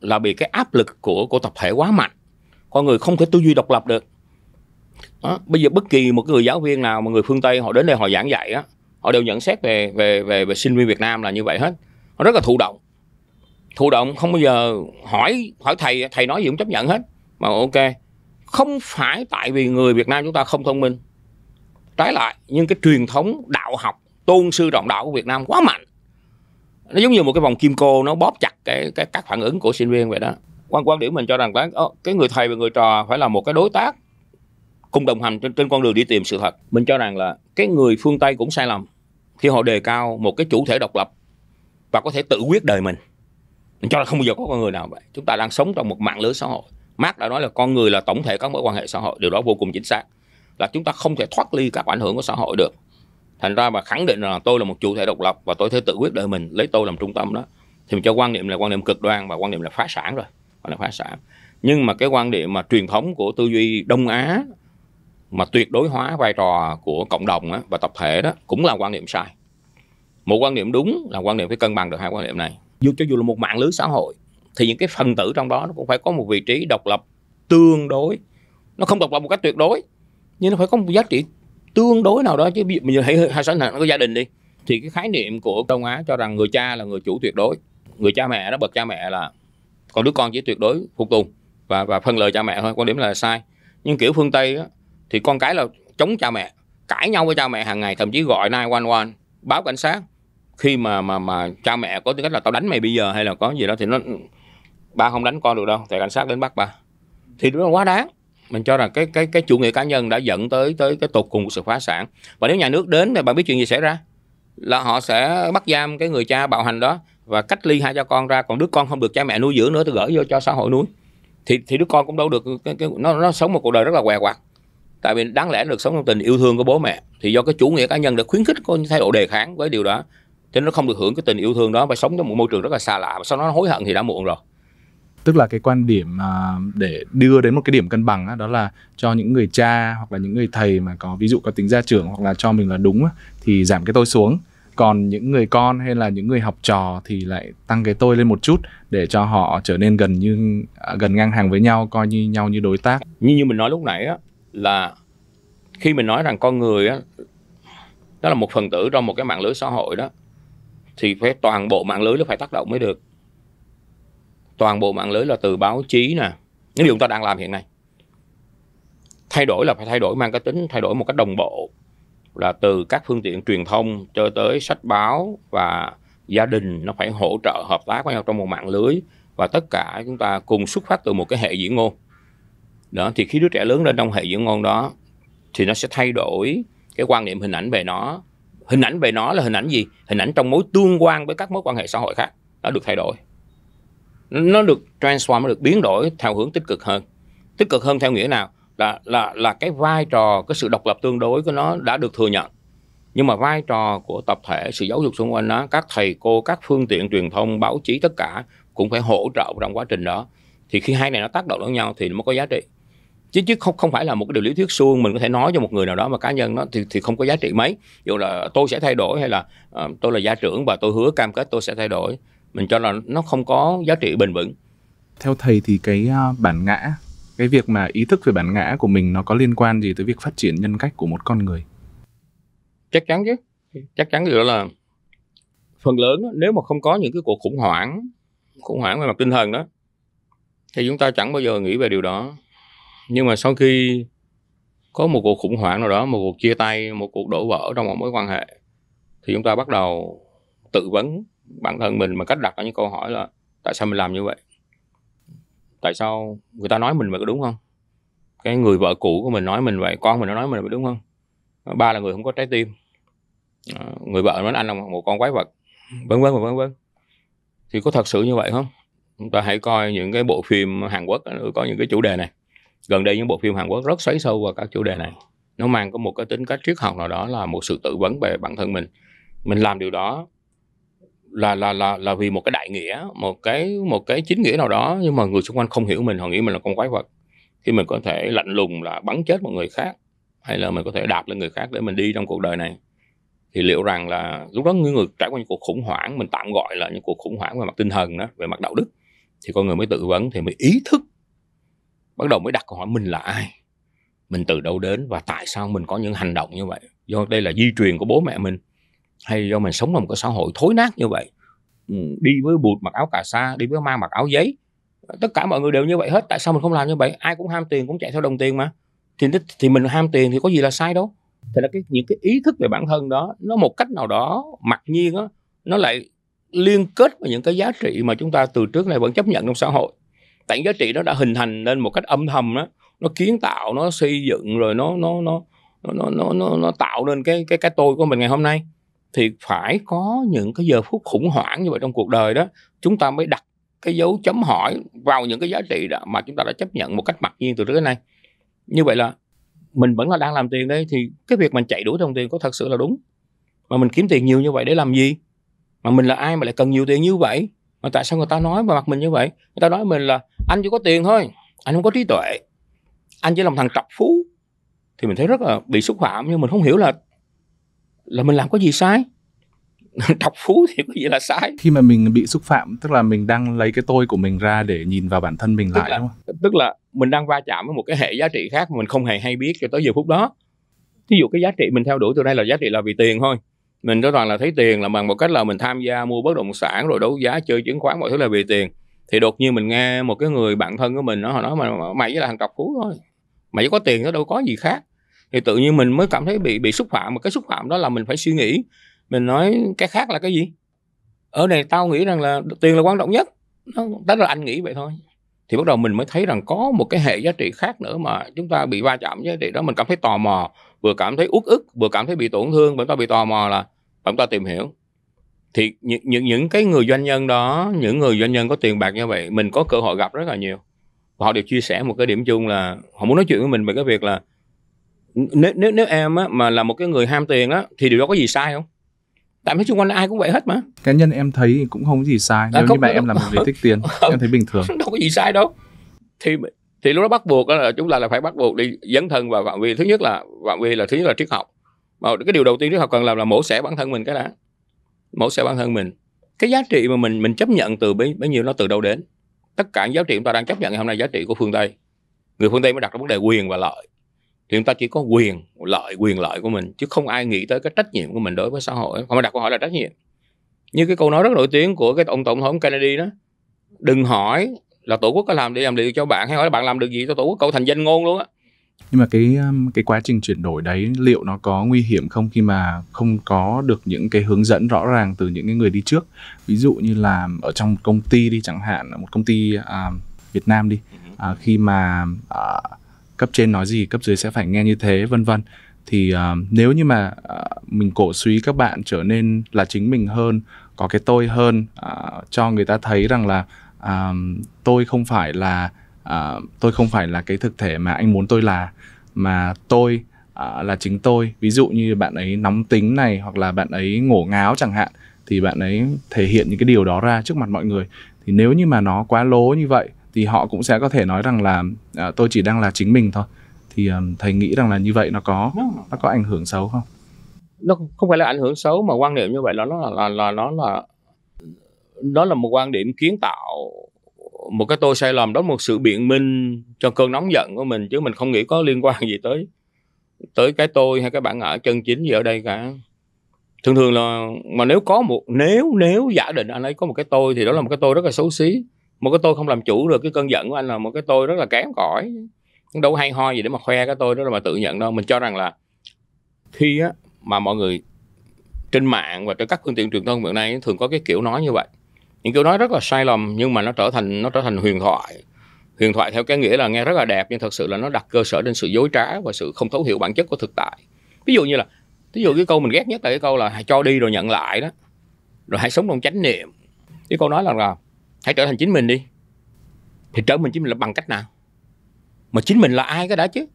là bị cái áp lực của của tập thể quá mạnh con người không thể tư duy độc lập được đó. bây giờ bất kỳ một người giáo viên nào mà người phương tây họ đến đây họ giảng dạy á họ đều nhận xét về về về về sinh viên việt nam là như vậy hết họ rất là thụ động thụ động không bao giờ hỏi hỏi thầy thầy nói gì cũng chấp nhận hết mà ok không phải tại vì người việt nam chúng ta không thông minh trái lại nhưng cái truyền thống đạo học tôn sư trọng đạo của việt nam quá mạnh nó giống như một cái vòng kim cô nó bóp chặt cái, cái các phản ứng của sinh viên vậy đó quan quan điểm mình cho rằng cái, cái người thầy và người trò phải là một cái đối tác cùng đồng hành trên, trên con đường đi tìm sự thật mình cho rằng là cái người phương tây cũng sai lầm khi họ đề cao một cái chủ thể độc lập và có thể tự quyết đời mình mình cho là không bao giờ có con người nào vậy chúng ta đang sống trong một mạng lưới xã hội Marx đã nói là con người là tổng thể các mối quan hệ xã hội điều đó vô cùng chính xác là chúng ta không thể thoát ly các ảnh hưởng của xã hội được thành ra mà khẳng định là tôi là một chủ thể độc lập và tôi thể tự quyết đời mình lấy tôi làm trung tâm đó thì mình cho quan niệm là quan niệm cực đoan và quan niệm là phá sản rồi quan niệm phá sản nhưng mà cái quan điểm mà truyền thống của tư duy đông á mà tuyệt đối hóa vai trò của cộng đồng và tập thể đó cũng là quan niệm sai một quan niệm đúng là quan niệm phải cân bằng được hai quan niệm này dù cho dù là một mạng lưới xã hội thì những cái phần tử trong đó nó cũng phải có một vị trí độc lập tương đối nó không độc lập một cách tuyệt đối nhưng nó phải có một giá trị tương đối nào đó chứ ví dụ mình hãy hai sản nó có gia đình đi thì cái khái niệm của Đông Á cho rằng người cha là người chủ tuyệt đối người cha mẹ đó bậc cha mẹ là còn đứa con chỉ tuyệt đối phục tùng và và phân lời cha mẹ thôi quan điểm là sai nhưng kiểu phương Tây đó, thì con cái là chống cha mẹ cãi nhau với cha mẹ hàng ngày thậm chí gọi nai quan quan báo cảnh sát khi mà mà mà cha mẹ có tư cách là tao đánh mày bây giờ hay là có gì đó thì nó ba không đánh con được đâu thì cảnh sát đến bắt ba thì nó quá đáng mình cho rằng cái cái cái chủ nghĩa cá nhân đã dẫn tới tới cái tột cùng của sự phá sản và nếu nhà nước đến thì bạn biết chuyện gì xảy ra là họ sẽ bắt giam cái người cha bạo hành đó và cách ly hai cha con ra còn đứa con không được cha mẹ nuôi dưỡng nữa thì gửi vô cho xã hội nuôi thì thì đứa con cũng đâu được cái, cái, nó nó sống một cuộc đời rất là què quặt tại vì đáng lẽ được sống trong tình yêu thương của bố mẹ thì do cái chủ nghĩa cá nhân đã khuyến khích có thái độ đề kháng với điều đó cho nên nó không được hưởng cái tình yêu thương đó và sống trong một môi trường rất là xa lạ và sau đó nó hối hận thì đã muộn rồi tức là cái quan điểm à, để đưa đến một cái điểm cân bằng đó là cho những người cha hoặc là những người thầy mà có ví dụ có tính gia trưởng hoặc là cho mình là đúng thì giảm cái tôi xuống còn những người con hay là những người học trò thì lại tăng cái tôi lên một chút để cho họ trở nên gần như à, gần ngang hàng với nhau coi như nhau như đối tác như như mình nói lúc nãy á là khi mình nói rằng con người á đó là một phần tử trong một cái mạng lưới xã hội đó thì phải toàn bộ mạng lưới nó phải tác động mới được toàn bộ mạng lưới là từ báo chí nè những điều chúng ta đang làm hiện nay thay đổi là phải thay đổi mang cái tính thay đổi một cách đồng bộ là từ các phương tiện truyền thông cho tới sách báo và gia đình nó phải hỗ trợ hợp tác với nhau trong một mạng lưới và tất cả chúng ta cùng xuất phát từ một cái hệ diễn ngôn đó thì khi đứa trẻ lớn lên trong hệ dưỡng ngon đó thì nó sẽ thay đổi cái quan niệm hình ảnh về nó hình ảnh về nó là hình ảnh gì hình ảnh trong mối tương quan với các mối quan hệ xã hội khác nó được thay đổi nó được transform nó được biến đổi theo hướng tích cực hơn tích cực hơn theo nghĩa nào là là là cái vai trò cái sự độc lập tương đối của nó đã được thừa nhận nhưng mà vai trò của tập thể sự giáo dục xung quanh nó các thầy cô các phương tiện truyền thông báo chí tất cả cũng phải hỗ trợ trong quá trình đó thì khi hai này nó tác động lẫn nhau thì nó mới có giá trị chứ chứ không không phải là một cái điều lý thuyết suông mình có thể nói cho một người nào đó mà cá nhân nó thì thì không có giá trị mấy dù là tôi sẽ thay đổi hay là uh, tôi là gia trưởng và tôi hứa cam kết tôi sẽ thay đổi mình cho là nó không có giá trị bền vững theo thầy thì cái ờ, bản ngã cái việc mà ý thức về bản ngã của mình nó có liên quan gì tới việc phát triển nhân cách của một con người chắc chắn chứ chắc chắn điều là phần lớn nếu mà không có những cái cuộc khủng hoảng khủng hoảng về mặt tinh thần đó thì chúng ta chẳng bao giờ nghĩ về điều đó nhưng mà sau khi có một cuộc khủng hoảng nào đó một cuộc chia tay một cuộc đổ vỡ trong một mối quan hệ thì chúng ta bắt đầu tự vấn bản thân mình mà cách đặt ra những câu hỏi là tại sao mình làm như vậy tại sao người ta nói mình vậy có đúng không cái người vợ cũ của mình nói mình vậy con mình nó nói mình vậy đúng không ba là người không có trái tim à, người vợ nói anh là một con quái vật vân vân vân vân thì có thật sự như vậy không chúng ta hãy coi những cái bộ phim Hàn Quốc có những cái chủ đề này gần đây những bộ phim Hàn Quốc rất xoáy sâu vào các chủ đề này nó mang có một cái tính cách triết học nào đó là một sự tự vấn về bản thân mình mình làm điều đó là là là là vì một cái đại nghĩa một cái một cái chính nghĩa nào đó nhưng mà người xung quanh không hiểu mình họ nghĩ mình là con quái vật khi mình có thể lạnh lùng là bắn chết một người khác hay là mình có thể đạp lên người khác để mình đi trong cuộc đời này thì liệu rằng là lúc đó người, người trải qua những cuộc khủng hoảng mình tạm gọi là những cuộc khủng hoảng về mặt tinh thần đó về mặt đạo đức thì con người mới tự vấn thì mới ý thức bắt đầu mới đặt câu hỏi mình là ai mình từ đâu đến và tại sao mình có những hành động như vậy do đây là di truyền của bố mẹ mình hay do mình sống trong một cái xã hội thối nát như vậy ừ, đi với bụt mặc áo cà sa đi với mang mặc áo giấy tất cả mọi người đều như vậy hết tại sao mình không làm như vậy ai cũng ham tiền cũng chạy theo đồng tiền mà thì thì mình ham tiền thì có gì là sai đâu thì là cái những cái ý thức về bản thân đó nó một cách nào đó mặc nhiên đó, nó lại liên kết với những cái giá trị mà chúng ta từ trước này vẫn chấp nhận trong xã hội tảng giá trị nó đã hình thành lên một cách âm thầm đó nó kiến tạo nó xây dựng rồi nó nó nó nó nó nó, nó tạo nên cái cái cái tôi của mình ngày hôm nay thì phải có những cái giờ phút khủng hoảng như vậy trong cuộc đời đó chúng ta mới đặt cái dấu chấm hỏi vào những cái giá trị đó mà chúng ta đã chấp nhận một cách mặc nhiên từ trước đến nay như vậy là mình vẫn là đang làm tiền đấy thì cái việc mình chạy đuổi đồng tiền có thật sự là đúng mà mình kiếm tiền nhiều như vậy để làm gì mà mình là ai mà lại cần nhiều tiền như vậy mà tại sao người ta nói mà mặt mình như vậy người ta nói mình là anh chỉ có tiền thôi anh không có trí tuệ anh chỉ là một thằng trọc phú thì mình thấy rất là bị xúc phạm nhưng mình không hiểu là là mình làm có gì sai trọc phú thì có gì là sai khi mà mình bị xúc phạm tức là mình đang lấy cái tôi của mình ra để nhìn vào bản thân mình tức lại là, đúng không tức là mình đang va chạm với một cái hệ giá trị khác mà mình không hề hay biết cho tới giờ phút đó Ví dụ cái giá trị mình theo đuổi từ đây là giá trị là vì tiền thôi mình cho toàn là thấy tiền là bằng một cách là mình tham gia mua bất động sản rồi đấu giá chơi chứng khoán mọi thứ là vì tiền thì đột nhiên mình nghe một cái người bạn thân của mình nó họ nói mà mày với là thằng trọc phú thôi mày có tiền nó đâu có gì khác thì tự nhiên mình mới cảm thấy bị bị xúc phạm mà cái xúc phạm đó là mình phải suy nghĩ mình nói cái khác là cái gì ở đây tao nghĩ rằng là tiền là quan trọng nhất nó đó là anh nghĩ vậy thôi thì bắt đầu mình mới thấy rằng có một cái hệ giá trị khác nữa mà chúng ta bị va chạm với giá trị đó mình cảm thấy tò mò vừa cảm thấy uất ức vừa cảm thấy bị tổn thương bởi ta bị tò mò là chúng ta tìm hiểu thì những những những cái người doanh nhân đó những người doanh nhân có tiền bạc như vậy mình có cơ hội gặp rất là nhiều và họ đều chia sẻ một cái điểm chung là họ muốn nói chuyện với mình về cái việc là nếu nếu nếu em á, mà là một cái người ham tiền á thì điều đó có gì sai không tại mấy xung quanh ai cũng vậy hết mà cá nhân em thấy cũng không có gì sai à, nếu à, không, như mà em là một người thích tiền em thấy bình thường đâu có gì sai đâu thì thì lúc đó bắt buộc là chúng ta là phải bắt buộc đi dấn thân vào phạm vi thứ nhất là phạm vi là thứ nhất là triết học mà cái điều đầu tiên triết học cần làm là mổ xẻ bản thân mình cái đã mẫu xe bản thân mình cái giá trị mà mình mình chấp nhận từ bấy, bấy nhiêu nó từ đâu đến tất cả giá trị chúng ta đang chấp nhận ngày hôm nay giá trị của phương tây người phương tây mới đặt ra vấn đề quyền và lợi thì chúng ta chỉ có quyền lợi quyền lợi của mình chứ không ai nghĩ tới cái trách nhiệm của mình đối với xã hội không đặt câu hỏi là trách nhiệm như cái câu nói rất nổi tiếng của cái ông tổng thống Kennedy đó đừng hỏi là tổ quốc có làm để làm gì cho bạn hay hỏi là bạn làm được gì cho tổ quốc cậu thành danh ngôn luôn á nhưng mà cái um, cái quá trình chuyển đổi đấy liệu nó có nguy hiểm không khi mà không có được những cái hướng dẫn rõ ràng từ những cái người đi trước ví dụ như là ở trong một công ty đi chẳng hạn một công ty à, Việt Nam đi ừ à, khi mà à, cấp trên nói gì cấp dưới sẽ phải nghe như thế vân vân thì à, nếu như mà à, mình cổ suý các bạn trở nên là chính mình hơn có cái tôi hơn à, cho người ta thấy rằng là à, tôi không phải là uh, tôi không phải là cái thực thể mà anh muốn tôi là mà tôi uh, là chính tôi ví dụ như bạn ấy nóng tính này hoặc là bạn ấy ngổ ngáo chẳng hạn thì bạn ấy thể hiện những cái điều đó ra trước mặt mọi người thì nếu như mà nó quá lố như vậy thì họ cũng sẽ có thể nói rằng là uh, tôi chỉ đang là chính mình thôi thì um, thầy nghĩ rằng là như vậy nó có nó có ảnh hưởng xấu không nó không phải là ảnh hưởng xấu mà quan niệm như vậy là nó là, là, là nó là nó là một quan điểm kiến tạo một cái tôi sai lầm đó một sự biện minh cho cơn nóng giận của mình chứ mình không nghĩ có liên quan gì tới tới cái tôi hay cái bạn ở chân chính gì ở đây cả thường thường là mà nếu có một nếu nếu giả định anh ấy có một cái tôi thì đó là một cái tôi rất là xấu xí một cái tôi không làm chủ được cái cơn giận của anh là một cái tôi rất là kém cỏi đâu hay ho gì để mà khoe cái tôi đó là mà tự nhận đâu mình cho rằng là khi á mà mọi người trên mạng và trên các phương tiện truyền thông hiện nay thường có cái kiểu nói như vậy những kiểu nói rất là sai lầm nhưng mà nó trở thành nó trở thành huyền thoại huyền thoại theo cái nghĩa là nghe rất là đẹp nhưng thật sự là nó đặt cơ sở trên sự dối trá và sự không thấu hiểu bản chất của thực tại ví dụ như là ví dụ cái câu mình ghét nhất là cái câu là hãy cho đi rồi nhận lại đó rồi hãy sống trong chánh niệm cái câu nói là, là hãy trở thành chính mình đi thì trở mình chính mình là bằng cách nào mà chính mình là ai cái đã chứ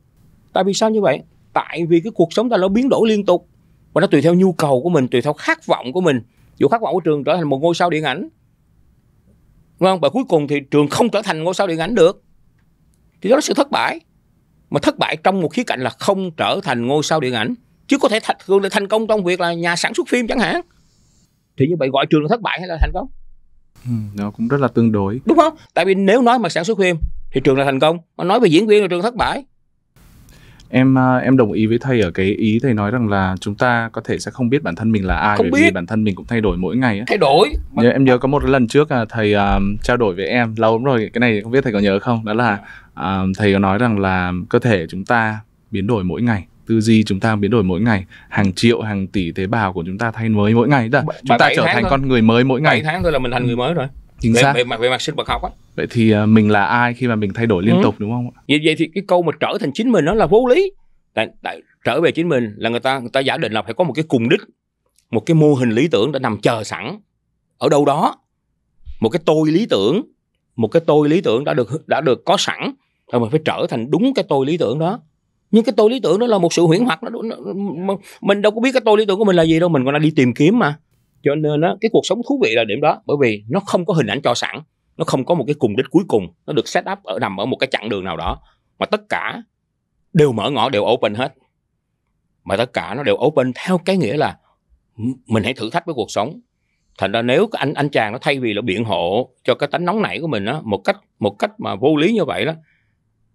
tại vì sao như vậy tại vì cái cuộc sống ta nó biến đổi liên tục và nó tùy theo nhu cầu của mình tùy theo khát vọng của mình dù khát vọng của trường trở thành một ngôi sao điện ảnh Đúng vâng, không? Và cuối cùng thì trường không trở thành ngôi sao điện ảnh được. Thì đó là sự thất bại. Mà thất bại trong một khía cạnh là không trở thành ngôi sao điện ảnh. Chứ có thể thành, thành công trong việc là nhà sản xuất phim chẳng hạn. Thì như vậy gọi trường là thất bại hay là thành công? nó ừ, cũng rất là tương đối. Đúng không? Tại vì nếu nói mà sản xuất phim thì trường là thành công. Mà nói về diễn viên là trường thất bại em à, em đồng ý với thầy ở cái ý thầy nói rằng là chúng ta có thể sẽ không biết bản thân mình là ai không bởi biết. vì bản thân mình cũng thay đổi mỗi ngày thay đổi nhớ, em nhớ có một lần trước à, thầy um, trao đổi với em lâu lắm rồi cái này không biết thầy có nhớ không đó là um, thầy có nói rằng là cơ thể chúng ta biến đổi mỗi ngày tư duy chúng ta biến đổi mỗi ngày hàng triệu hàng tỷ tế bào của chúng ta thay mới mỗi ngày đó chúng ta trở thành thôi. con người mới mỗi ngày 7 tháng thôi là mình thành ừ. người mới rồi chính về, xác về mặt về mặt sinh vật học á vậy thì à, mình là ai khi mà mình thay đổi liên ừ. tục đúng không vậy vậy thì cái câu mà trở thành chính mình nó là vô lý tại, tại trở về chính mình là người ta người ta giả định là phải có một cái cùng đích một cái mô hình lý tưởng đã nằm chờ sẵn ở đâu đó một cái tôi lý tưởng một cái tôi lý tưởng đã được đã được có sẵn rồi mình phải trở thành đúng cái tôi lý tưởng đó nhưng cái tôi lý tưởng đó là một sự huyễn hoặc nó, nó, mình đâu có biết cái tôi lý tưởng của mình là gì đâu mình còn đang đi tìm kiếm mà cho nên á, cái cuộc sống thú vị là điểm đó bởi vì nó không có hình ảnh cho sẵn nó không có một cái cùng đích cuối cùng nó được set up ở nằm ở một cái chặng đường nào đó mà tất cả đều mở ngõ đều open hết mà tất cả nó đều open theo cái nghĩa là mình hãy thử thách với cuộc sống thành ra nếu anh anh chàng nó thay vì là biện hộ cho cái tánh nóng nảy của mình á một cách một cách mà vô lý như vậy đó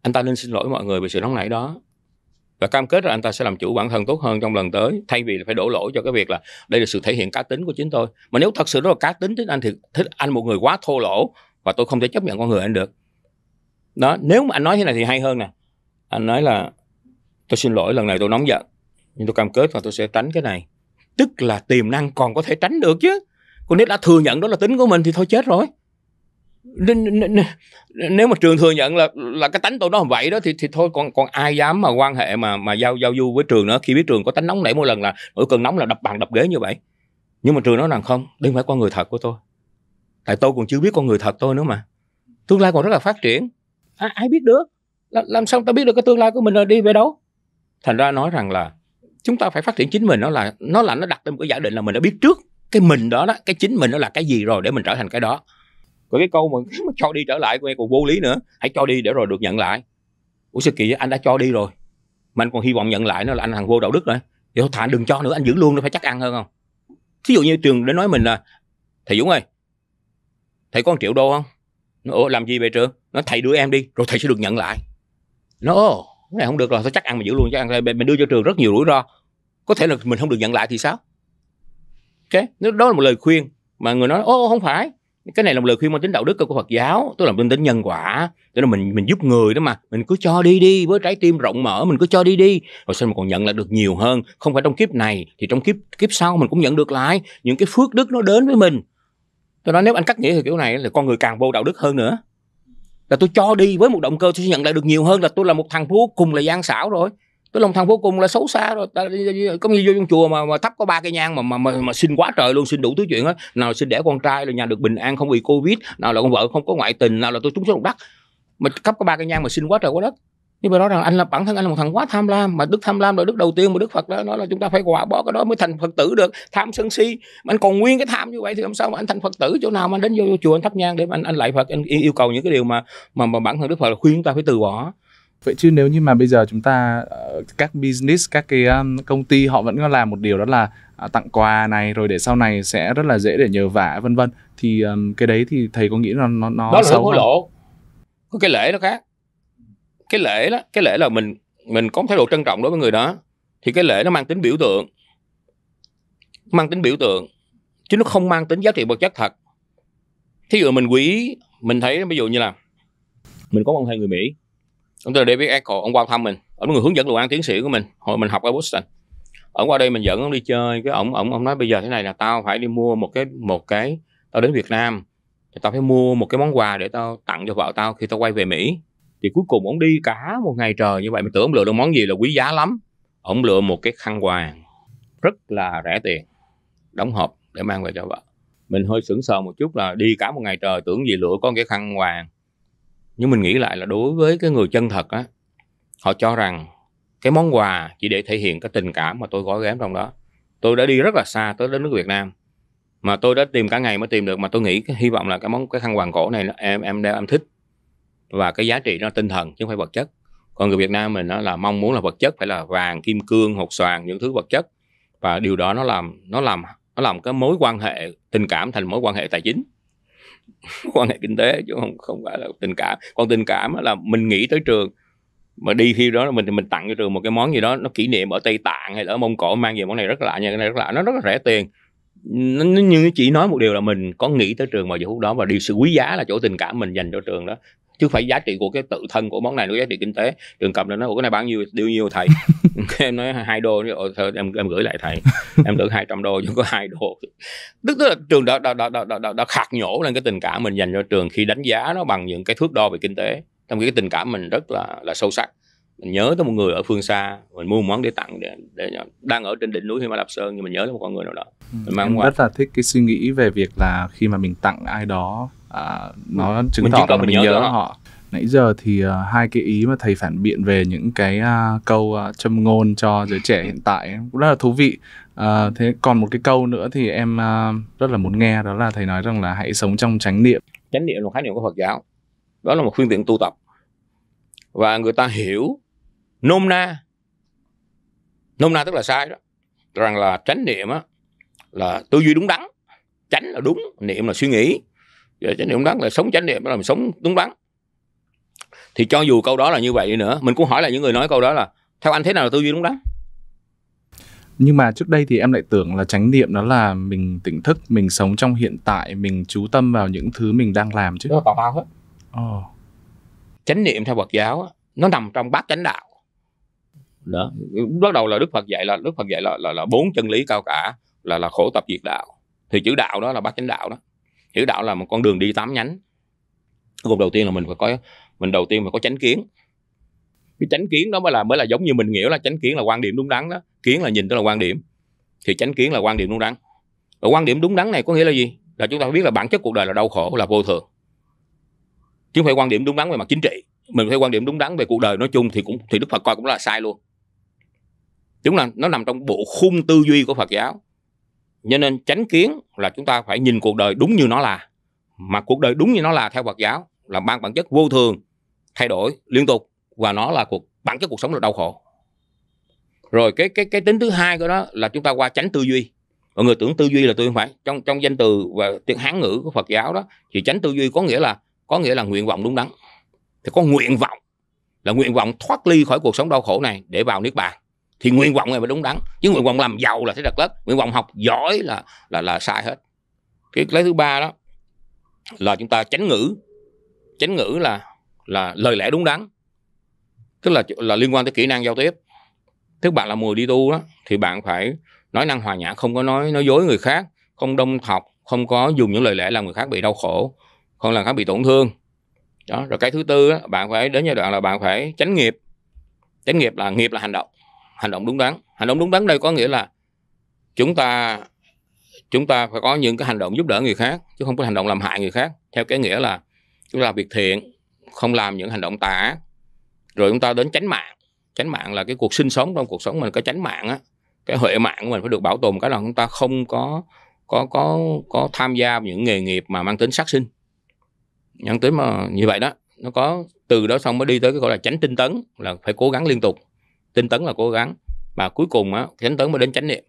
anh ta nên xin lỗi mọi người về sự nóng nảy đó và cam kết là anh ta sẽ làm chủ bản thân tốt hơn trong lần tới thay vì là phải đổ lỗi cho cái việc là đây là sự thể hiện cá tính của chính tôi mà nếu thật sự đó là cá tính thích anh thì thích anh một người quá thô lỗ và tôi không thể chấp nhận con người anh được đó nếu mà anh nói thế này thì hay hơn nè anh nói là tôi xin lỗi lần này tôi nóng giận nhưng tôi cam kết là tôi sẽ tránh cái này tức là tiềm năng còn có thể tránh được chứ còn nếu đã thừa nhận đó là tính của mình thì thôi chết rồi nếu mà trường thừa nhận là là cái tánh tụi nó vậy đó thì thì thôi còn còn ai dám mà quan hệ mà mà giao giao du với trường nữa khi biết trường có tánh nóng nảy mỗi lần là ở cần nóng là đập bàn đập ghế như vậy nhưng mà trường nói rằng không đây phải con người thật của tôi tại tôi còn chưa biết con người thật tôi nữa mà tương lai còn rất là phát triển à, ai biết được là, làm sao ta biết được cái tương lai của mình là đi về đâu thành ra nói rằng là chúng ta phải phát triển chính mình nó là nó là nó đặt lên một cái giả định là mình đã biết trước cái mình đó đó cái chính mình nó là cái gì rồi để mình trở thành cái đó còn cái câu mà, mà cho đi trở lại của em còn vô lý nữa hãy cho đi để rồi được nhận lại ủa sao kỳ anh đã cho đi rồi mà anh còn hy vọng nhận lại nó là anh thằng vô đạo đức rồi thì thôi thà đừng cho nữa anh giữ luôn nó phải chắc ăn hơn không thí dụ như trường để nói mình là thầy dũng ơi thầy có 1 triệu đô không nó ủa làm gì vậy trường nó thầy đưa em đi rồi thầy sẽ được nhận lại nó cái này không được rồi thôi chắc ăn mình giữ luôn chắc ăn mình đưa cho trường rất nhiều rủi ro có thể là mình không được nhận lại thì sao ok đó là một lời khuyên mà người nói ô không phải cái này là một lời khuyên mang tính đạo đức của Phật giáo tôi làm tin tính nhân quả tức là mình mình giúp người đó mà mình cứ cho đi đi với trái tim rộng mở mình cứ cho đi đi rồi sau mình còn nhận lại được nhiều hơn không phải trong kiếp này thì trong kiếp kiếp sau mình cũng nhận được lại những cái phước đức nó đến với mình tôi nói nếu anh cắt nghĩa theo kiểu này là con người càng vô đạo đức hơn nữa là tôi cho đi với một động cơ tôi sẽ nhận lại được nhiều hơn là tôi là một thằng phú cùng là gian xảo rồi cái lòng thần vô cùng là xấu xa rồi có như vô trong chùa mà mà thắp có ba cây nhang mà mà mà, mà xin quá trời luôn xin đủ thứ chuyện á nào xin đẻ con trai là nhà được bình an không bị covid nào là con vợ không có ngoại tình nào là tôi trúng số độc đắc mà cấp có ba cây nhang mà xin quá trời quá đất nhưng mà nói rằng anh là bản thân anh là một thằng quá tham lam mà đức tham lam là đức đầu tiên mà đức phật đó nói là chúng ta phải quả bỏ cái đó mới thành phật tử được tham sân si mà anh còn nguyên cái tham như vậy thì làm sao mà anh thành phật tử chỗ nào mà anh đến vô, vô chùa anh thắp nhang để mà anh anh lại phật anh yêu cầu những cái điều mà mà, mà bản thân đức phật là khuyên chúng ta phải từ bỏ vậy chứ nếu như mà bây giờ chúng ta ờ, các business các cái công ty họ vẫn làm một điều đó là à, tặng quà này rồi để sau này sẽ rất là dễ để nhờ vả vân vân thì ờ, cái đấy thì thầy có nghĩ là nó nó đó là xấu hối lộ có cái lễ nó khác cái lễ đó cái lễ là mình mình có thái độ trân trọng đối với người đó thì cái lễ nó mang tính biểu tượng mang tính biểu tượng chứ nó không mang tính giá trị vật chất thật thí dụ mình quý mình thấy ví dụ như là mình có một thầy người mỹ ông tôi đi David Eccles ông qua thăm mình ông người hướng dẫn đồ ăn tiến sĩ của mình hồi mình học ở Boston ông qua đây mình dẫn ông đi chơi cái ông ông ông nói bây giờ thế này là tao phải đi mua một cái một cái tao đến Việt Nam thì tao phải mua một cái món quà để tao tặng cho vợ tao khi tao quay về Mỹ thì cuối cùng ông đi cả một ngày trời như vậy mình tưởng ông lựa được món gì là quý giá lắm ông lựa một cái khăn quàng rất là rẻ tiền đóng hộp để mang về cho vợ mình hơi sững sờ một chút là đi cả một ngày trời tưởng gì lựa con cái khăn quàng nhưng mình nghĩ lại là đối với cái người chân thật á họ cho rằng cái món quà chỉ để thể hiện cái tình cảm mà tôi gói ghém trong đó tôi đã đi rất là xa tới đến nước Việt Nam mà tôi đã tìm cả ngày mới tìm được mà tôi nghĩ cái, hy vọng là cái món cái khăn hoàng cổ này nó, em em đeo em thích và cái giá trị nó tinh thần chứ không phải vật chất còn người Việt Nam mình nó là mong muốn là vật chất phải là vàng kim cương hột xoàn những thứ vật chất và điều đó nó làm nó làm nó làm cái mối quan hệ tình cảm thành mối quan hệ tài chính quan hệ kinh tế chứ không không phải là tình cảm còn tình cảm là mình nghĩ tới trường mà đi khi đó mình thì mình tặng cho trường một cái món gì đó nó kỷ niệm ở tây tạng hay là ở mông cổ mang về món này rất lạ nha cái này rất lạ nó rất là rẻ tiền nó, nhưng chỉ nói một điều là mình có nghĩ tới trường vào giờ phút đó và điều sự quý giá là chỗ tình cảm mình dành cho trường đó chứ phải giá trị của cái tự thân của món này nó giá trị kinh tế trường cầm lên nói cái này bao nhiêu điều nhiêu thầy em nói hai đô thôi em em gửi lại thầy em tưởng 200 đô nhưng có hai đô tức là trường đã đã, đã, đã, đã, đã khạc nhổ lên cái tình cảm mình dành cho trường khi đánh giá nó bằng những cái thước đo về kinh tế trong khi cái tình cảm mình rất là là sâu sắc mình nhớ tới một người ở phương xa mình mua một món để tặng để, để đang ở trên đỉnh núi lạp sơn nhưng mình nhớ tới một con người nào đó ừ. mình mang em qua. rất là thích cái suy nghĩ về việc là khi mà mình tặng ai đó À, nó chứng mình tỏ chứng là mình, nhớ, nhớ họ. nãy giờ thì uh, hai cái ý mà thầy phản biện về những cái uh, câu uh, châm ngôn cho giới trẻ ừ. hiện tại cũng rất là thú vị uh, thế còn một cái câu nữa thì em uh, rất là muốn nghe đó là thầy nói rằng là hãy sống trong chánh niệm chánh niệm là khái niệm của phật giáo đó là một phương tiện tu tập và người ta hiểu nôm na nôm na tức là sai đó rằng là chánh niệm á là tư duy đúng đắn chánh là đúng niệm là suy nghĩ giờ chánh niệm đúng đắn là sống chánh niệm là mình sống đúng đắn thì cho dù câu đó là như vậy nữa mình cũng hỏi là những người nói câu đó là theo anh thế nào là tư duy đúng đắn nhưng mà trước đây thì em lại tưởng là chánh niệm đó là mình tỉnh thức mình sống trong hiện tại mình chú tâm vào những thứ mình đang làm chứ đó tào lao hết oh. chánh niệm theo phật giáo nó nằm trong bát chánh đạo đó bắt đầu là đức phật dạy là đức phật dạy là là, là bốn chân lý cao cả là là khổ tập diệt đạo thì chữ đạo đó là bát chánh đạo đó hiểu đạo là một con đường đi tám nhánh gồm đầu tiên là mình phải có mình đầu tiên phải có chánh kiến cái chánh kiến đó mới là mới là giống như mình hiểu là chánh kiến là quan điểm đúng đắn đó kiến là nhìn tức là quan điểm thì chánh kiến là quan điểm đúng đắn và quan điểm đúng đắn này có nghĩa là gì là chúng ta biết là bản chất cuộc đời là đau khổ là vô thường chứ không phải quan điểm đúng đắn về mặt chính trị mình phải quan điểm đúng đắn về cuộc đời nói chung thì cũng thì đức phật coi cũng là sai luôn đúng là nó nằm trong bộ khung tư duy của phật giáo cho nên tránh kiến là chúng ta phải nhìn cuộc đời đúng như nó là mà cuộc đời đúng như nó là theo Phật giáo là mang bản chất vô thường thay đổi liên tục và nó là cuộc bản chất cuộc sống là đau khổ rồi cái cái cái tính thứ hai của đó là chúng ta qua tránh tư duy mọi người tưởng tư duy là tư không phải trong trong danh từ và tiếng hán ngữ của Phật giáo đó thì tránh tư duy có nghĩa là có nghĩa là nguyện vọng đúng đắn thì có nguyện vọng là nguyện vọng thoát ly khỏi cuộc sống đau khổ này để vào niết bàn thì nguyện vọng này mới đúng đắn chứ nguyện vọng làm giàu là thế đặt lất nguyện vọng học giỏi là là là sai hết cái cái thứ ba đó là chúng ta tránh ngữ tránh ngữ là là lời lẽ đúng đắn tức là là liên quan tới kỹ năng giao tiếp tức bạn là mùa đi tu đó thì bạn phải nói năng hòa nhã không có nói nói dối người khác không đông học không có dùng những lời lẽ làm người khác bị đau khổ không làm khác bị tổn thương đó rồi cái thứ tư đó, bạn phải đến giai đoạn là bạn phải tránh nghiệp tránh nghiệp là nghiệp là hành động hành động đúng đắn hành động đúng đắn đây có nghĩa là chúng ta chúng ta phải có những cái hành động giúp đỡ người khác chứ không có hành động làm hại người khác theo cái nghĩa là chúng ta việc thiện không làm những hành động tà rồi chúng ta đến tránh mạng tránh mạng là cái cuộc sinh sống trong cuộc sống mình có tránh mạng á cái huệ mạng của mình phải được bảo tồn cái là chúng ta không có có có có tham gia những nghề nghiệp mà mang tính sát sinh nhân tính mà như vậy đó nó có từ đó xong mới đi tới cái gọi là tránh tinh tấn là phải cố gắng liên tục tinh tấn là cố gắng mà cuối cùng á chánh tấn mới đến chánh niệm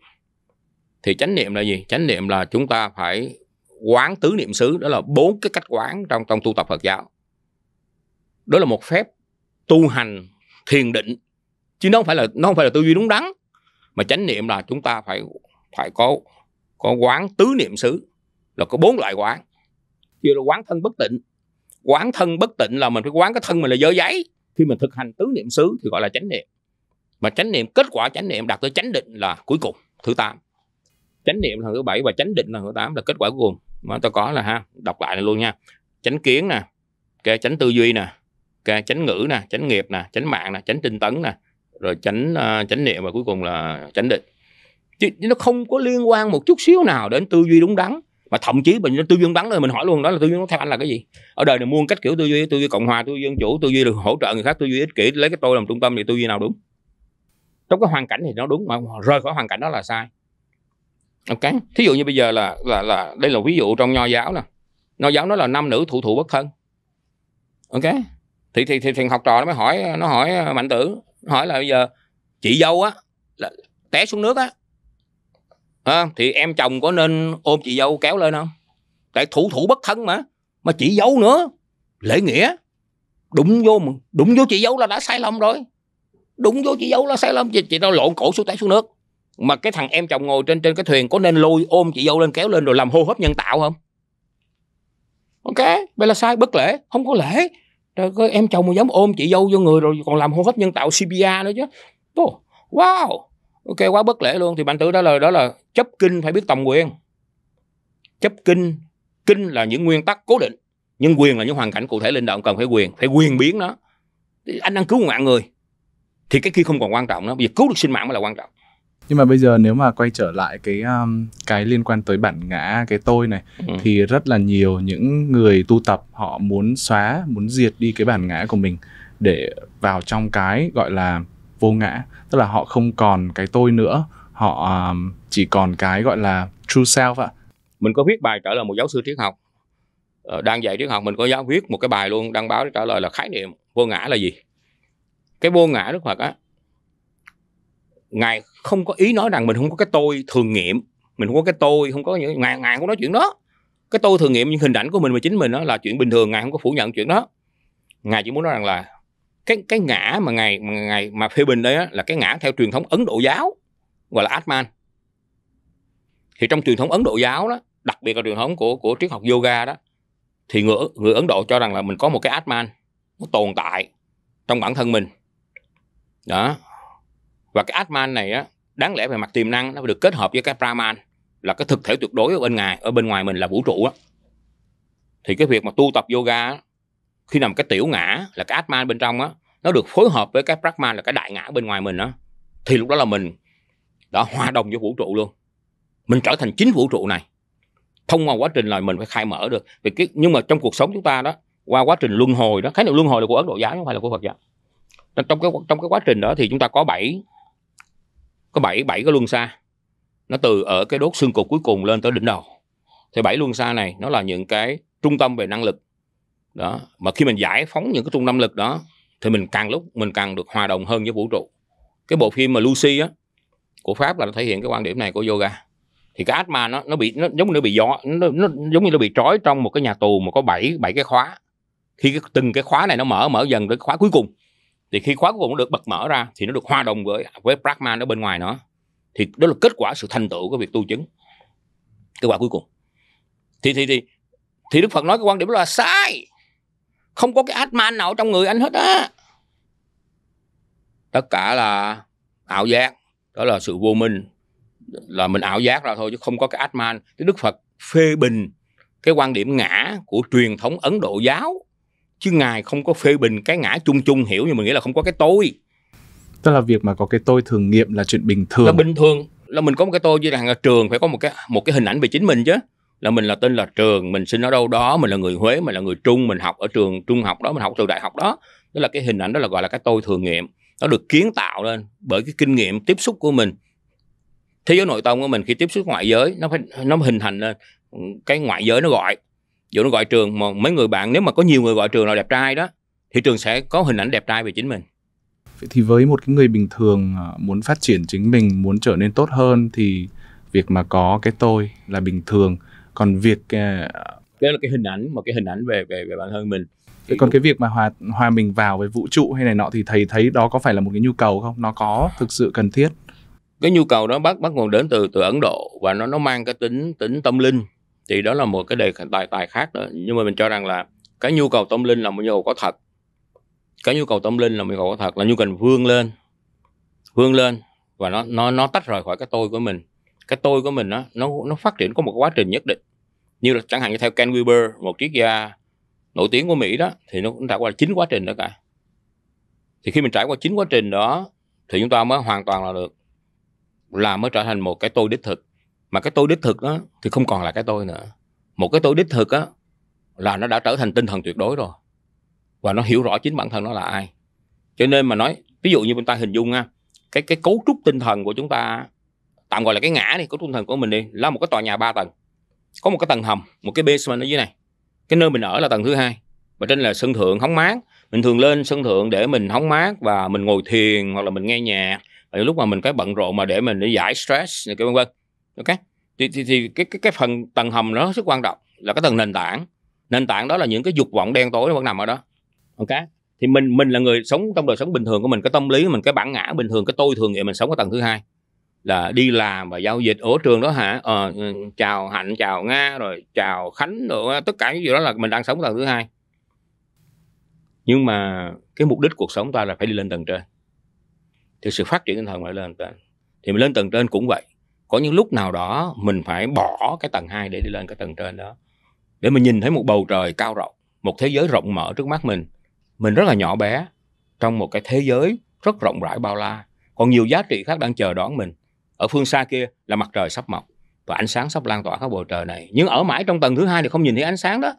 thì chánh niệm là gì chánh niệm là chúng ta phải quán tứ niệm xứ đó là bốn cái cách quán trong trong tu tập Phật giáo đó là một phép tu hành thiền định chứ nó không phải là nó không phải là tư duy đúng đắn mà chánh niệm là chúng ta phải phải có có quán tứ niệm xứ là có bốn loại quán kia là quán thân bất tịnh quán thân bất tịnh là mình phải quán cái thân mình là dơ giấy khi mình thực hành tứ niệm xứ thì gọi là chánh niệm mà chánh niệm kết quả chánh niệm đạt tới chánh định là cuối cùng thứ tám chánh niệm là thứ bảy và chánh định là thứ tám là kết quả cuối cùng mà tôi có là ha đọc lại luôn nha chánh kiến nè cái chánh tư duy nè cái chánh ngữ nè chánh nghiệp nè chánh mạng nè chánh tinh tấn nè rồi chánh uh, chánh niệm và cuối cùng là chánh định chứ nó không có liên quan một chút xíu nào đến tư duy đúng đắn mà thậm chí mình tư duy đúng đắn rồi mình hỏi luôn đó là tư duy theo anh là cái gì ở đời này muôn cách kiểu tư duy tư duy cộng hòa tư duy dân chủ tư duy được hỗ trợ người khác tư duy ích kỷ lấy cái tôi làm trung tâm thì tư duy nào đúng trong cái hoàn cảnh thì nó đúng mà rời khỏi hoàn cảnh đó là sai ok thí dụ như bây giờ là là là đây là ví dụ trong nho giáo nè nho giáo nó là nam nữ thụ thụ bất thân ok thì thì thì, thì học trò nó mới hỏi nó hỏi ờ, mạnh tử nó hỏi là bây giờ chị dâu á là té xuống nước á à, thì em chồng có nên ôm chị dâu kéo lên không tại thủ thủ bất thân mà mà chị dâu nữa lễ nghĩa đụng vô đụng vô chị dâu là đã sai lầm rồi đúng vô chị dâu nó sai lầm chị chị tao lộn cổ xuống tay xuống nước mà cái thằng em chồng ngồi trên trên cái thuyền có nên lôi ôm chị dâu lên kéo lên rồi làm hô hấp nhân tạo không ok vậy là sai bất lễ không có lễ trời ơi em chồng mà dám ôm chị dâu vô người rồi còn làm hô hấp nhân tạo cpr nữa chứ wow ok quá bất lễ luôn thì bạn tử đó là đó là chấp kinh phải biết tầm quyền chấp kinh kinh là những nguyên tắc cố định nhưng quyền là những hoàn cảnh cụ thể linh động cần phải quyền phải quyền biến nó anh đang cứu mạng người thì cái kia không còn quan trọng nữa bây giờ cứu được sinh mạng mới là quan trọng nhưng mà bây giờ nếu mà quay trở lại cái um, cái liên quan tới bản ngã cái tôi này ừ. thì rất là nhiều những người tu tập họ muốn xóa muốn diệt đi cái bản ngã của mình để vào trong cái gọi là vô ngã tức là họ không còn cái tôi nữa họ um, chỉ còn cái gọi là true self ạ mình có viết bài trả lời một giáo sư triết học ờ, đang dạy triết học mình có giáo viết một cái bài luôn đăng báo để trả lời là khái niệm vô ngã là gì cái vô ngã đức phật á ngài không có ý nói rằng mình không có cái tôi thường nghiệm mình không có cái tôi không có những ngài ngài không nói chuyện đó cái tôi thường nghiệm những hình ảnh của mình và chính mình đó là chuyện bình thường ngài không có phủ nhận chuyện đó ngài chỉ muốn nói rằng là cái cái ngã mà ngài mà ngài mà phê bình đấy á, là cái ngã theo truyền thống ấn độ giáo gọi là atman thì trong truyền thống ấn độ giáo đó đặc biệt là truyền thống của của triết học yoga đó thì người người ấn độ cho rằng là mình có một cái atman nó tồn tại trong bản thân mình đó và cái atman này á đáng lẽ về mặt tiềm năng nó được kết hợp với cái brahman là cái thực thể tuyệt đối ở bên ngoài ở bên ngoài mình là vũ trụ á thì cái việc mà tu tập yoga khi nằm cái tiểu ngã là cái atman bên trong á nó được phối hợp với cái brahman là cái đại ngã bên ngoài mình á thì lúc đó là mình đã hòa đồng với vũ trụ luôn mình trở thành chính vũ trụ này thông qua quá trình là mình phải khai mở được vì cái nhưng mà trong cuộc sống chúng ta đó qua quá trình luân hồi đó khái niệm luân hồi là của ấn độ giáo chứ không phải là của phật giáo nên trong cái trong cái quá trình đó thì chúng ta có bảy có bảy bảy cái luân xa nó từ ở cái đốt xương cột cuối cùng lên tới đỉnh đầu thì bảy luân xa này nó là những cái trung tâm về năng lực đó mà khi mình giải phóng những cái trung tâm lực đó thì mình càng lúc mình càng được hòa đồng hơn với vũ trụ cái bộ phim mà Lucy á của Pháp là nó thể hiện cái quan điểm này của yoga thì cái Atma nó nó bị nó giống như nó bị gió nó, nó giống như nó bị trói trong một cái nhà tù mà có bảy bảy cái khóa khi cái, từng cái khóa này nó mở mở dần tới khóa cuối cùng thì khi khóa cuối cùng nó được bật mở ra thì nó được hòa đồng với với Brahman ở bên ngoài nữa thì đó là kết quả sự thành tựu của việc tu chứng kết quả cuối cùng thì thì thì thì Đức Phật nói cái quan điểm đó là sai không có cái Atman nào trong người anh hết á tất cả là ảo giác đó là sự vô minh là mình ảo giác ra thôi chứ không có cái Atman thì Đức Phật phê bình cái quan điểm ngã của truyền thống Ấn Độ giáo chứ ngài không có phê bình cái ngã chung chung hiểu nhưng mà nghĩ là không có cái tôi tức là việc mà có cái tôi thường nghiệm là chuyện bình thường là bình thường là mình có một cái tôi với là, là trường phải có một cái một cái hình ảnh về chính mình chứ là mình là tên là trường mình sinh ở đâu đó mình là người huế mình là người trung mình học ở trường trung học đó mình học từ đại học đó đó là cái hình ảnh đó là gọi là cái tôi thường nghiệm nó được kiến tạo lên bởi cái kinh nghiệm tiếp xúc của mình thế giới nội tâm của mình khi tiếp xúc ngoại giới nó phải nó hình thành lên cái ngoại giới nó gọi dù nó gọi trường mà mấy người bạn nếu mà có nhiều người gọi trường là đẹp trai đó thì trường sẽ có hình ảnh đẹp trai về chính mình vậy thì với một cái người bình thường à, muốn phát triển chính mình muốn trở nên tốt hơn thì việc mà có cái tôi là bình thường còn việc à, đây là cái hình ảnh một cái hình ảnh về về về bản thân mình thì còn cái việc mà hòa hòa mình vào với vũ trụ hay này nọ thì thầy thấy đó có phải là một cái nhu cầu không nó có thực sự cần thiết cái nhu cầu đó bắt bắt nguồn đến từ từ Ấn Độ và nó nó mang cái tính tính tâm linh thì đó là một cái đề tài tài khác đó nhưng mà mình cho rằng là cái nhu cầu tâm linh là một nhu cầu có thật cái nhu cầu tâm linh là một nhu cầu có thật là nhu cầu vươn lên vươn lên và nó nó nó tách rời khỏi cái tôi của mình cái tôi của mình nó nó nó phát triển có một quá trình nhất định như là chẳng hạn như theo Ken Wilber một triết gia nổi tiếng của Mỹ đó thì nó cũng trải qua chín quá trình đó cả thì khi mình trải qua chín quá trình đó thì chúng ta mới hoàn toàn là được là mới trở thành một cái tôi đích thực mà cái tôi đích thực đó thì không còn là cái tôi nữa một cái tôi đích thực á là nó đã trở thành tinh thần tuyệt đối rồi và nó hiểu rõ chính bản thân nó là ai cho nên mà nói ví dụ như chúng ta hình dung ha cái cái cấu trúc tinh thần của chúng ta tạm gọi là cái ngã đi cấu trúc tinh thần của mình đi là một cái tòa nhà 3 tầng có một cái tầng hầm một cái basement ở dưới này cái nơi mình ở là tầng thứ hai và trên là sân thượng hóng mát mình thường lên sân thượng để mình hóng mát và mình ngồi thiền hoặc là mình nghe nhạc và lúc mà mình cái bận rộn mà để mình để giải stress này kia vân vân ok thì, thì, thì cái, cái cái phần tầng hầm đó rất quan trọng là cái tầng nền tảng nền tảng đó là những cái dục vọng đen tối vẫn nằm ở đó ok thì mình mình là người sống trong đời sống bình thường của mình cái tâm lý của mình cái bản ngã bình thường cái tôi thường ngày mình sống ở tầng thứ hai là đi làm và giao dịch ở trường đó hả ờ, ừ, chào hạnh chào nga rồi chào khánh rồi tất cả những gì đó là mình đang sống ở tầng thứ hai nhưng mà cái mục đích cuộc sống ta là phải đi lên tầng trên thì sự phát triển tinh thần phải lên tầng thì mình lên tầng trên cũng vậy có những lúc nào đó mình phải bỏ cái tầng 2 để đi lên cái tầng trên đó để mình nhìn thấy một bầu trời cao rộng một thế giới rộng mở trước mắt mình mình rất là nhỏ bé trong một cái thế giới rất rộng rãi bao la còn nhiều giá trị khác đang chờ đón mình ở phương xa kia là mặt trời sắp mọc và ánh sáng sắp lan tỏa khắp bầu trời này nhưng ở mãi trong tầng thứ hai thì không nhìn thấy ánh sáng đó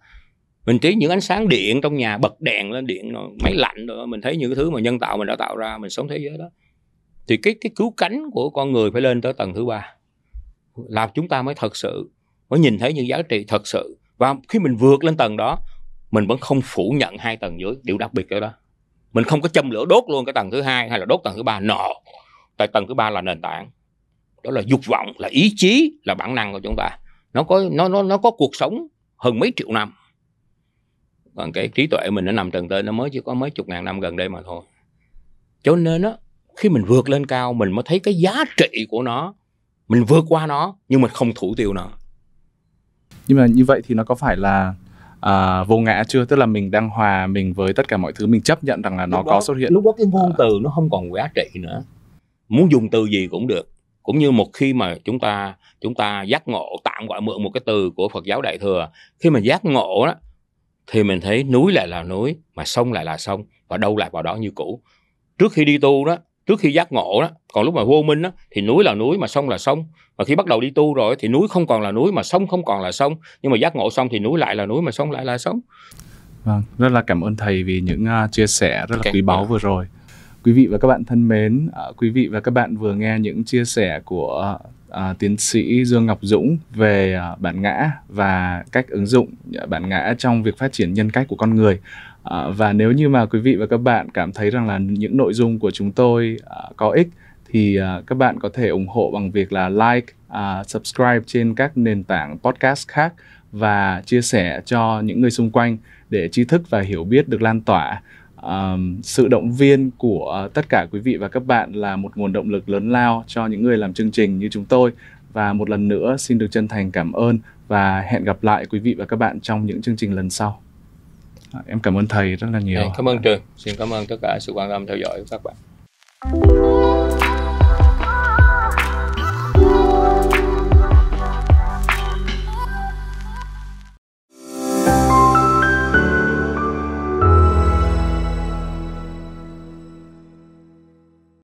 mình thấy những ánh sáng điện trong nhà bật đèn lên điện máy lạnh rồi mình thấy những cái thứ mà nhân tạo mình đã tạo ra mình sống thế giới đó thì cái cái cứu cánh của con người phải lên tới tầng thứ ba là chúng ta mới thật sự mới nhìn thấy những giá trị thật sự và khi mình vượt lên tầng đó mình vẫn không phủ nhận hai tầng dưới điều đặc biệt cái đó mình không có châm lửa đốt luôn cái tầng thứ hai hay là đốt tầng thứ ba nọ tại tầng thứ ba là nền tảng đó là dục vọng là ý chí là bản năng của chúng ta nó có nó nó nó có cuộc sống hơn mấy triệu năm còn cái trí tuệ mình nó nằm tầng tên nó mới chỉ có mấy chục ngàn năm gần đây mà thôi cho nên á khi mình vượt lên cao mình mới thấy cái giá trị của nó mình vượt qua nó nhưng mình không thủ tiêu nó nhưng mà như vậy thì nó có phải là à, vô ngã chưa tức là mình đang hòa mình với tất cả mọi thứ mình chấp nhận rằng là nó lúc có xuất hiện lúc đó cái ngôn từ nó không còn giá trị nữa muốn dùng từ gì cũng được cũng như một khi mà chúng ta chúng ta giác ngộ tạm gọi mượn một cái từ của Phật giáo Đại thừa khi mà giác ngộ đó thì mình thấy núi lại là núi mà sông lại là sông và đâu lại vào đó như cũ trước khi đi tu đó trước khi giác ngộ đó còn lúc mà vô minh đó, thì núi là núi mà sông là sông và khi bắt đầu đi tu rồi thì núi không còn là núi mà sông không còn là sông nhưng mà giác ngộ xong thì núi lại là núi mà sông lại là sông vâng rất là cảm ơn thầy vì những uh, chia sẻ rất là okay. quý báu vừa rồi quý vị và các bạn thân mến uh, quý vị và các bạn vừa nghe những chia sẻ của uh, tiến sĩ dương ngọc dũng về uh, bản ngã và cách ứng dụng bản ngã trong việc phát triển nhân cách của con người Ờ, và nếu như mà quý vị và các bạn cảm thấy rằng là những nội dung của chúng tôi à, có ích thì à, các bạn có thể ủng hộ bằng việc là like, à, subscribe trên các nền tảng podcast khác và chia sẻ cho những người xung quanh để tri thức và hiểu biết được lan tỏa. À, sự động viên của tất cả quý vị và các bạn là một nguồn động lực lớn lao cho những người làm chương trình như chúng tôi và một lần nữa xin được chân thành cảm ơn và hẹn gặp lại quý vị và các bạn trong những chương trình lần sau em cảm ơn thầy rất là nhiều dạ, cảm ơn trường xin cảm ơn tất cả sự quan tâm theo dõi của các bạn